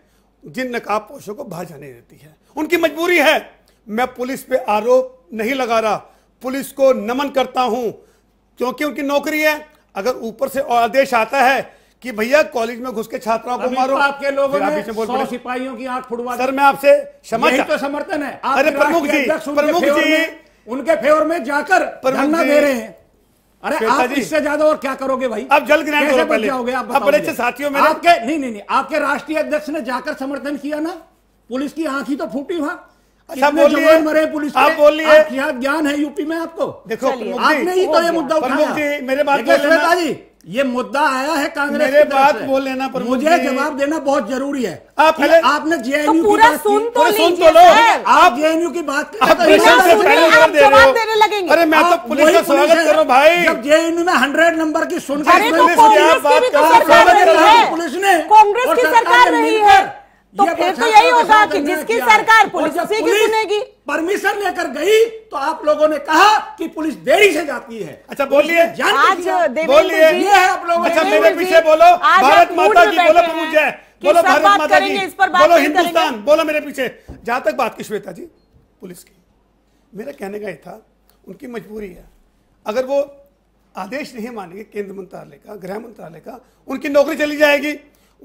जिन नकाबपोशों को बाहर जाने देती है उनकी मजबूरी है मैं पुलिस पे आरोप नहीं लगा रहा पुलिस को नमन करता हूं क्योंकि उनकी नौकरी है अगर ऊपर से आदेश आता है कि भैया कॉलेज में घुस के छात्राओं को मारो आपके लोगों ने सिपाहियों की आंख फुटवा सर मैं आपसे क्षमा तो समर्थन है अरे प्रमुख जी प्रमुख जी उनके फेवर में जाकर धरना दे रहे हैं अरे आप इससे ज्यादा और क्या करोगे भाई अब जल कैसे पहले हो गए आप बड़े अच्छे साथियों में आपके नहीं नहीं नहीं आपके राष्ट्रीय अध्यक्ष ने जाकर समर्थन किया ना पुलिस की आंख ही तो फूटी वहां अच्छा बोलिए मरे पुलिस आप बोलिए ज्ञान है यूपी में आपको देखो आपने ही तो ये मुद्दा उठाया मेरे बात को श्वेता जी ये मुद्दा आया है कांग्रेस मेरे बात बोल लेना पर मुझे जवाब देना बहुत जरूरी है आप पहले आपने तो जेएनयू तो पूरा सुन तो सुन तो लो आप जेएनयू की बात तो अरे मैं तो पुलिस का स्वागत कर रहा हूँ भाई जब जेएनयू में हंड्रेड नंबर की सुनकर तो पुलिस ने कांग्रेस की सरकार रही है तो फिर तो यही तो होगा कि जिसकी सरकार पुलिस उसी की सुनेगी परमिशन लेकर गई तो आप लोगों ने कहा कि पुलिस देरी से जाती है अच्छा बोलिए आज बोलिए ये है आप लोगों अच्छा मेरे पीछे बोलो भारत माता की बोलो मुझे बोलो भारत माता की बोलो हिंदुस्तान बोलो मेरे पीछे जहां तक बात की श्वेता जी पुलिस की मेरा कहने का ये था उनकी मजबूरी है अगर वो आदेश नहीं मानेंगे केंद्र मंत्रालय का गृह मंत्रालय का उनकी नौकरी चली जाएगी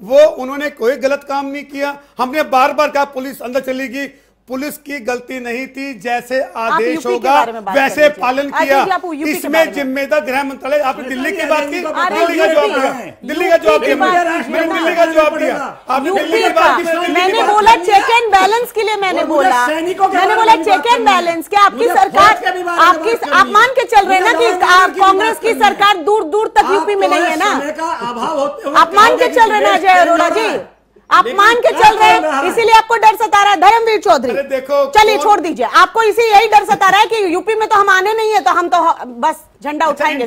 वो उन्होंने कोई गलत काम नहीं किया हमने बार बार कहा पुलिस अंदर चलेगी पुलिस की गलती नहीं थी जैसे आदेश होगा वैसे पालन किया इसमें जिम्मेदार गृह मंत्रालय आपने दिल्ली की बात की दिल्ली का जवाब दिया दिल्ली का जवाब दिया मैंने दिल्ली का जवाब दिया आपने दिल्ली की बात की मैंने बोला चेक एंड बैलेंस के लिए मैंने बोला मैंने बोला चेक एंड बैलेंस के आपकी सरकार आपकी आप मान के चल रहे ना कि कांग्रेस की सरकार दूर दूर तक यूपी में नहीं है ना आप मान के चल रहे ना अजय अरोड़ा जी आप मान के चल रहे हैं इसीलिए आपको डर सता रहा है धर्मवीर चौधरी देखो चलिए छोड़ दीजिए आपको इसी यही डर सता रहा है कि यूपी में तो हम आने नहीं है तो हम तो बस झंडा अच्छा, उठाएंगे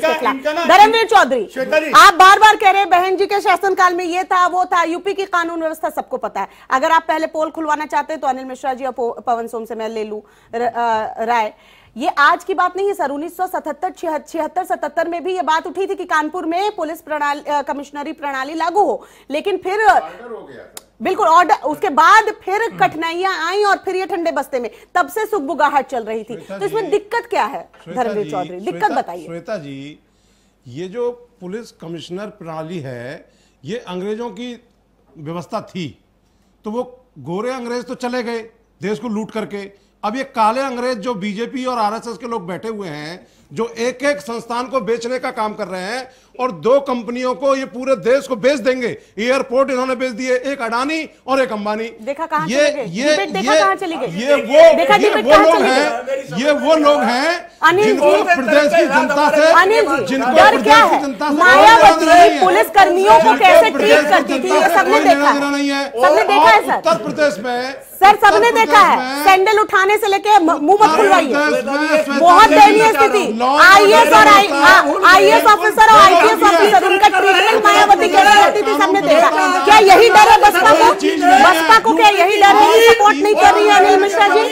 धर्मवीर चौधरी आप बार बार कह रहे हैं बहन जी के शासनकाल में ये था वो था यूपी की कानून व्यवस्था सबको पता है अगर आप पहले पोल खुलवाना चाहते हैं तो अनिल मिश्रा जी और पवन सोम से मैं ले लू राय ये आज की बात नहीं है सर उन्नीस सौ सतहत्तर छिहत्तर सतहत्तर में भी ये बात उठी थी कि कानपुर में पुलिस प्रणाली कमिश्नरी प्रणाली लागू हो लेकिन फिर बिल्कुल ऑर्डर उसके बाद फिर कठिनाइयां आई और फिर ये ठंडे बस्ते में तब से सुखबुगाहट चल रही थी तो इसमें दिक्कत क्या है धर्मवीर चौधरी दिक्कत बताइए श्वेता जी ये जो पुलिस कमिश्नर प्रणाली है ये अंग्रेजों की व्यवस्था थी तो वो गोरे अंग्रेज तो चले गए देश को लूट करके अब ये काले अंग्रेज जो बीजेपी और आरएसएस के लोग बैठे हुए हैं जो एक एक संस्थान को बेचने का काम कर रहे हैं और दो कंपनियों को ये पूरे देश को बेच देंगे एयरपोर्ट इन्होंने बेच दिए एक अडानी और एक अंबानी देखा कहां ये ये देखा ये वो देखा ये वो लोग हैं ये वो लोग हैं जिनको प्रदेश की जनता से जिनको प्रदेश की जनता से मायावती पुलिस कर्मियों को कैसे ट्रीट करती थी ये सबने देखा नहीं है उत्तर प्रदेश में सर सबने देखा है सैंडल उठाने से लेके मुंह मत खुलवाइए बहुत दयनीय स्थिति आईएएस और हाँ, आईएएस ऑफिसर और आईपीएस ऑफिसर उनका ट्रीटमेंट मायावती कैसे करती थी सबने देखा क्या यही डर है बसपा को बसपा को क्या यही डर है सपोर्ट नहीं कर रही है अनिल मिश्रा जी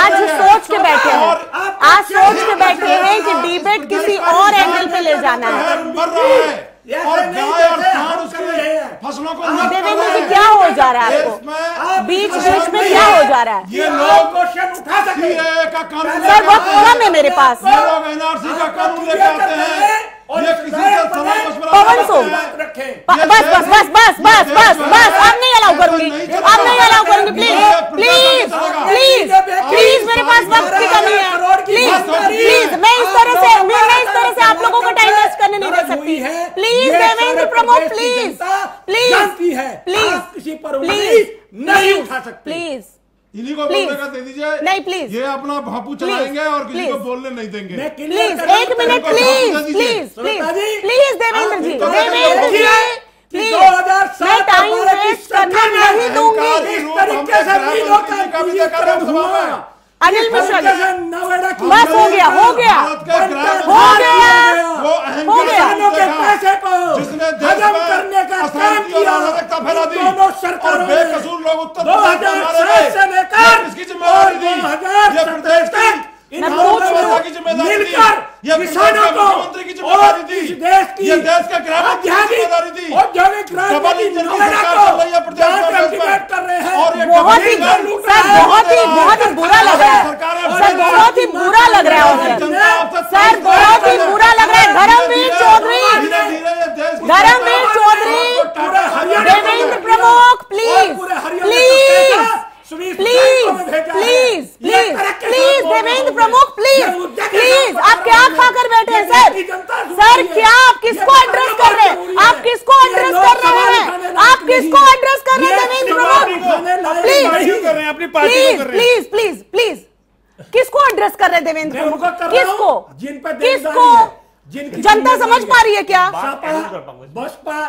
आज सोच के बैठे हैं आज सोच के बैठे हैं कि डिबेट किसी और एंगल पे ले जाना है और गाय और सांड उसकी फसलों को क्या हो जा रहा है आपको बीच बीच में क्या हो जा रहा है ये लोग क्वेश्चन उठा सकते का कानून सर बहुत कम है मेरे पास ये लोग एनआरसी का कानून लेकर आते हैं पवन सोम बस बस बस बस बस बस बस अब नहीं अलाउ करूंगी अब नहीं अलाउ करूंगी प्लीज प्लीज प्लीज प्लीज मेरे पास वक्त की कमी है प्लीज प्लीज मैं इस तरह से मैं इस तरह से आप लोगों को टाइम वेस्ट करने नहीं दे सकती please Devendra Pramod please please please please नहीं उठा सकती प्लीज इन्हीं को बोलने का दे दीजिए नहीं प्लीज ये अपना भापू चलाएंगे और किसी को बोलने नहीं देंगे प्लीज एक minute please please please Devendra ji Devendra ji please मैं टाइम नहीं दूंगी इस तरीके से अनिल मिश्रा जी बस हो गया हो गया हो गया हो गया पैसे को करने का काम किया दोनों सरकारों ने दो हजार से लेकर दो हजार तक मिलकर किसानों को और इस देश की देश का औद्योगिक कर रहे हैं बहुत ही बहुत ही बहुत ही बुरा लग रहा है सर बहुत ही बुरा लग रहा है सर बहुत ही बुरा लग रहा है धर्मवीर चौधरी धर्मवीर चौधरी प्रमुख please please please please please please Devendra प्रमुख प्लीज प्लीज आप क्या खा कर बैठे हैं सर सर क्या आप किसको एड्रेस कर रहे हैं आप किसको एड्रेस कर रहे हैं आप किसको एड्रेस कर रहे हैं देवेंद्र प्रमुख please please please please please किसको एड्रेस कर रहे हैं देवेंद्र प्रमुख किसको किसको जनता समझ पा रही है क्या बसपा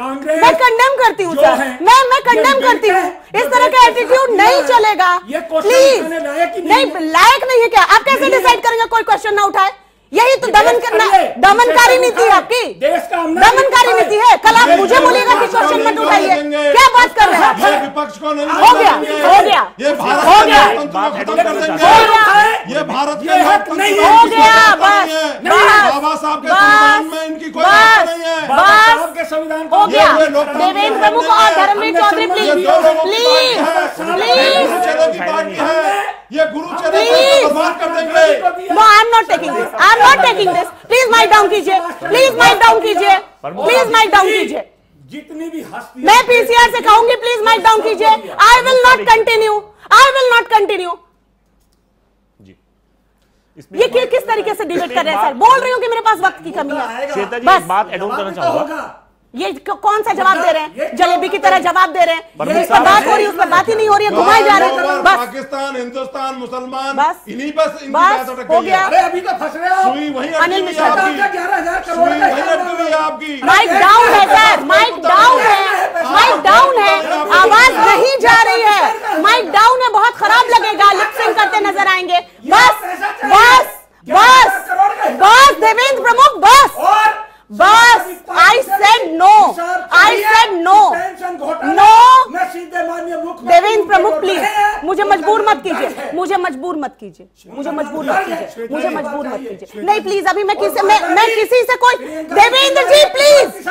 मैं कंडेम करती हूँ सर मैं मैं कंडेम करती हूँ इस तो तरह का एटीट्यूड नहीं चलेगा प्लीज नहीं लायक नहीं है क्या आप कैसे डिसाइड करेंगे कोई क्वेश्चन ना उठाए यही तो दमन करना दमनकारी नीति है आपकी दमनकारी नीति है कल आप मुझे बोलेगा कि क्वेश्चन मत उठाइए क्या बात कर रहे हैं विपक्ष को हो गया हो गया ये भारत हो गया ये भारत के हक नहीं हो गया बस बाबा साहब के संविधान में इनकी कोई नहीं है बस के संविधान हो गया देवेंद्र प्रमुख और Dharmveer Chaudhary please please please ये गुरु चले बर्बाद कर देंगे no I am not taking this I am not taking this. Please mic down कीजिए Please mic down कीजिए Please mic down कीजिए जितनी भी हस्ती मैं पीसीआर से कहूंगी प्लीज माइक डाउन कीजिए I will not continue I will not continue ये किस तरीके से डिबेट कर रहे हैं सर बोल रही हूँ कि मेरे पास वक्त की कमी है बस बात एड करना चाहूंगा ये कौन सा जवाब दे रहे हैं जलेबी की तरह जवाब दे रहे हैं उस पर बात हो रही है उस पर बात ही नहीं हो रही है घुमाए जा रहे हैं पाकिस्तान हिंदुस्तान मुसलमान बस इन्हीं बस बस हो गया अरे अभी तो फंस रहे हो अनिल मिश्रा आपकी माइक डाउन है सर माइक डाउन है माइक डाउन है आवाज नहीं जा रही है माइक डाउन है बहुत खराब लगेगा लिपसिंग करते नजर आएंगे बस बस बस बस देवेंद्र प्रमुख बस बस I said no I said no no Devendra प्रमुख प्लीज मुझे मजबूर मत कीजिए मुझे मजबूर मत कीजिए मुझे मजबूर मत कीजिए मुझे मजबूर मत कीजिए नहीं प्लीज अभी मैं किसी मैं मैं किसी से कोई Devendra ji please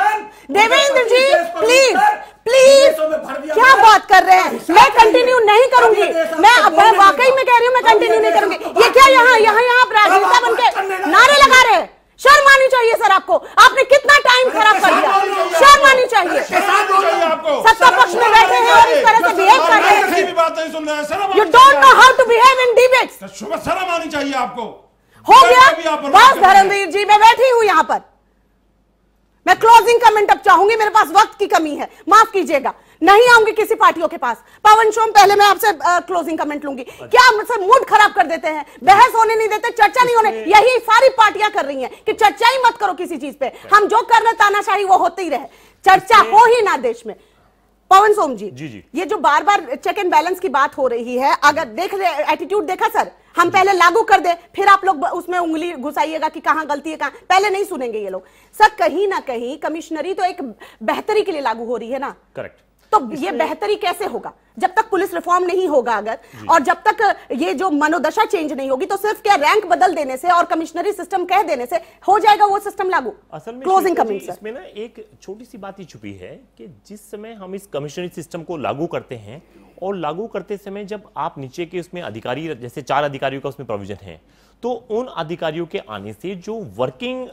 Devendra ji please please क्या बात कर रहे हैं मैं कंटिन्यू नहीं करूंगी मैं वाकई में कह रही हूँ मैं कंटिन्यू नहीं करूंगी ये क्या यहाँ यहाँ यहाँ आप राजनेता बनके नारे लगा रहे हैं शर्म आनी चाहिए सर आपको आपने कितना टाइम खराब कर दिया शर्म आनी चाहिए सत्ता पक्ष में बैठे हैं और इस तरह से बिहेव कर रहे हैं you don't know how to behave in debate शर्म आनी चाहिए आपको हो गया बस धर्मवीर जी मैं बैठी हूं यहां पर मैं क्लोजिंग कमेंट अब चाहूंगी मेरे पास वक्त की कमी है माफ कीजिएगा नहीं आऊंगी किसी पार्टियों के पास पवन सोम पहले मैं आपसे क्लोजिंग कमेंट लूंगी क्या आप मूड खराब कर देते हैं बहस होने नहीं देते चर्चा नहीं होने यही सारी पार्टियां कर रही हैं कि चर्चा ही मत करो किसी चीज पे हम जो कर रहे तानाशाही वो होते ही रहे चर्चा हो ही ना देश में पवन सोम जी जी जी ये जो बार बार चेक एंड बैलेंस की बात हो रही है अगर देख रहे एटीट्यूड देखा सर हम पहले लागू कर दे फिर आप लोग उसमें उंगली घुसाइएगा कि कहां गलती है कहां पहले नहीं सुनेंगे ये लोग सर कहीं ना कहीं कमिश्नरी तो एक बेहतरी के लिए लागू हो रही है ना करेक्ट तो ये बेहतरी कैसे होगा जब तक पुलिस रिफॉर्म नहीं होगा अगर और जब तक ये जो मनोदशा चेंज नहीं होगी तो सिर्फ क्या रैंक बदल देने से और कमिश्नरी सिस्टम कह देने से हो जाएगा वो सिस्टम लागू असल में क्लोजिंग कमेंट इसमें ना एक छोटी सी बात ही छुपी है कि जिस समय हम इस कमिश्नरी सिस्टम को लागू करते हैं और लागू करते समय जब आप नीचे के उसमें अधिकारी जैसे चार अधिकारियों का उसमें प्रोविजन है तो उन अधिकारियों के आने से जो वर्किंग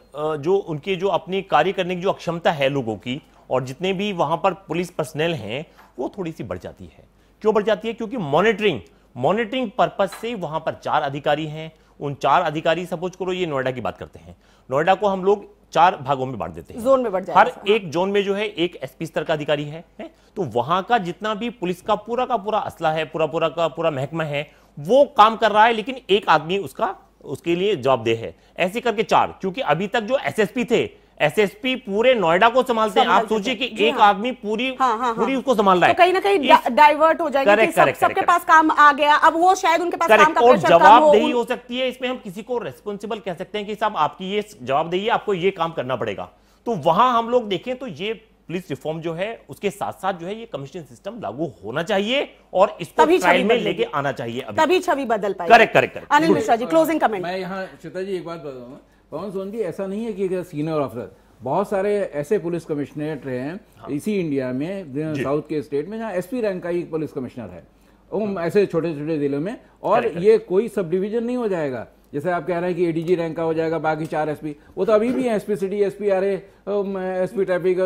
जो उनके जो अपनी कार्य करने की जो अक्षमता है लोगों की और जितने भी वहां पर पुलिस पर्सनल हैं वो थोड़ी सी बढ़ जाती है क्यों बढ़ जाती है क्योंकि मॉनिटरिंग मॉनिटरिंग पर्पज से वहां पर चार अधिकारी हैं उन चार अधिकारी सपोज करो ये नोएडा की बात करते हैं नोएडा को हम लोग चार भागों में बांट देते हैं जोन में बांट हर एक जोन में जो है एक एसपी स्तर का अधिकारी है, है तो वहां का जितना भी पुलिस का पूरा का पूरा असला है पूरा पूरा का पूरा महकमा है वो काम कर रहा है लेकिन एक आदमी उसका उसके लिए जवाबदेह है ऐसे करके चार क्योंकि अभी तक जो एसएसपी थे एसएसपी पूरे नोएडा को संभालते हैं आप सोचिए कि एक हाँ, आदमी पूरी हाँ, हाँ, हाँ। पूरी उसको संभाल रहा तो है तो कहीं ना कहीं डाइवर्ट हो जाएगा करेक्ट करेक्ट सबके पास काम आ गया अब वो शायद उनके पास काम का और जवाबदेही हो सकती है इसमें हम किसी को रेस्पॉन्सिबल कह सकते हैं कि साहब आपकी ये जवाबदेही आपको ये काम करना पड़ेगा तो वहां हम लोग देखें तो ये पुलिस रिफॉर्म जो है उसके साथ साथ जो है ये कमीशन सिस्टम लागू होना चाहिए और इसको तभी ट्रायल में लेके आना चाहिए अभी तभी छवि बदल पाए correct correct correct Anil Mishra ji closing comment हाँ। मैं यहाँ चिता जी एक बात बताऊंगा पवन सोन जी ऐसा नहीं है कि सीनियर ऑफिसर बहुत सारे ऐसे पुलिस कमिश्नरेट रहे हैं हाँ। इसी इंडिया में साउथ के स्टेट में जहाँ एसपी रैंक का ही पुलिस कमिश्नर है हाँ। ऐसे छोटे छोटे जिलों में और ये कोई सब डिविजन नहीं हो जाएगा जैसे आप कह रहे हैं कि एडीजी रैंक का हो जाएगा बाकी चार एसपी वो तो अभी भी SP city SP or SP traffic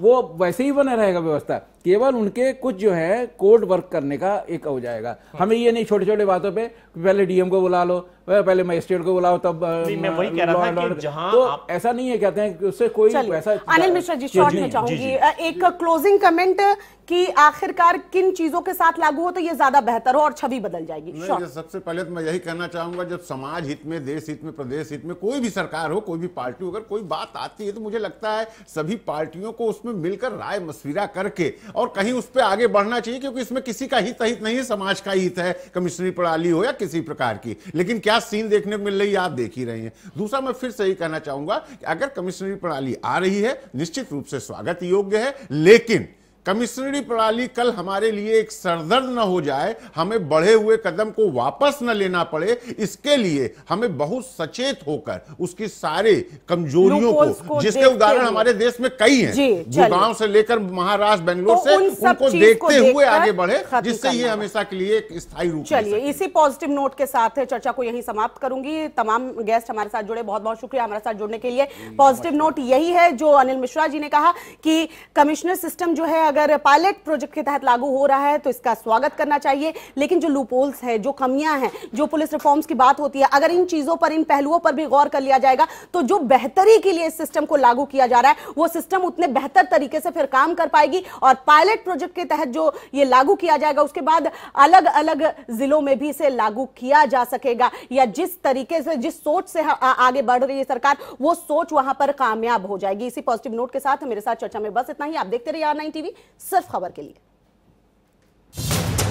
वो वैसे ही बना रहेगा व्यवस्था केवल उनके कुछ जो है कोड वर्क करने का एक हो जाएगा हमें ये नहीं छोटे छोटे बातों पे पहले डीएम को बुला लो पहले मजिस्ट्रेट को बुलाओ तब मैं वही कह रहा था कि जहां तो आप... ऐसा नहीं है कहते हैं कि उससे कोई ऐसा अनिल मिश्रा जी शॉर्ट में चाहूंगी एक क्लोजिंग कमेंट कि आखिरकार किन चीजों के साथ लागू हो तो ये ज्यादा बेहतर हो और छवि बदल जाएगी सबसे पहले तो मैं यही कहना चाहूंगा जब समाज हित में देश हित में प्रदेश हित में कोई भी सरकार हो कोई भी पार्टी हो अगर कोई बात आती है तो मुझे लगता है सभी पार्टियों को उसमें मिलकर राय मशविरा करके और कहीं उस पर आगे बढ़ना चाहिए क्योंकि इसमें किसी का हित हित नहीं है समाज का हित है कमिश्नरी प्रणाली हो या किसी प्रकार की लेकिन क्या सीन देखने को मिल रही है आप देख ही रहे हैं दूसरा मैं फिर से ही कहना चाहूंगा कि अगर कमिश्नरी प्रणाली आ रही है निश्चित रूप से स्वागत योग्य है लेकिन कमिश्नरी प्रणाली कल हमारे लिए एक सरदर्द न हो जाए हमें बढ़े हुए कदम को वापस न लेना पड़े इसके लिए हमें बहुत सचेत होकर उसकी सारे कमजोरियों को, को जिसके उदाहरण हमारे देश में कई हैं गुड़गांव से लेकर महाराष्ट्र बेंगलोर तो से उन उनको देखते हुए आगे बढ़े जिससे ये हमेशा के लिए एक स्थायी रूप चलिए इसी पॉजिटिव नोट के साथ चर्चा को यही समाप्त करूंगी तमाम गेस्ट हमारे साथ जुड़े बहुत बहुत शुक्रिया हमारे साथ जुड़ने के लिए पॉजिटिव नोट यही है जो अनिल मिश्रा जी ने कहा कि कमिश्नर सिस्टम जो है अगर पायलट प्रोजेक्ट के तहत लागू हो रहा है तो इसका स्वागत करना चाहिए लेकिन जो लूपोल्स है जो कमियां हैं जो पुलिस रिफॉर्म्स की बात होती है अगर इन चीजों पर इन पहलुओं पर भी गौर कर लिया जाएगा तो जो बेहतरी के लिए इस सिस्टम को लागू किया जा रहा है वो सिस्टम उतने बेहतर तरीके से फिर काम कर पाएगी और पायलट प्रोजेक्ट के तहत जो ये लागू किया जाएगा उसके बाद अलग अलग जिलों में भी इसे लागू किया जा सकेगा या जिस तरीके से जिस सोच से आगे बढ़ रही है सरकार वो सोच वहां पर कामयाब हो जाएगी इसी पॉजिटिव नोट के साथ मेरे साथ चर्चा में बस इतना ही आप देखते रहिए आर नाइन टीवी सिर्फ खबर के लिए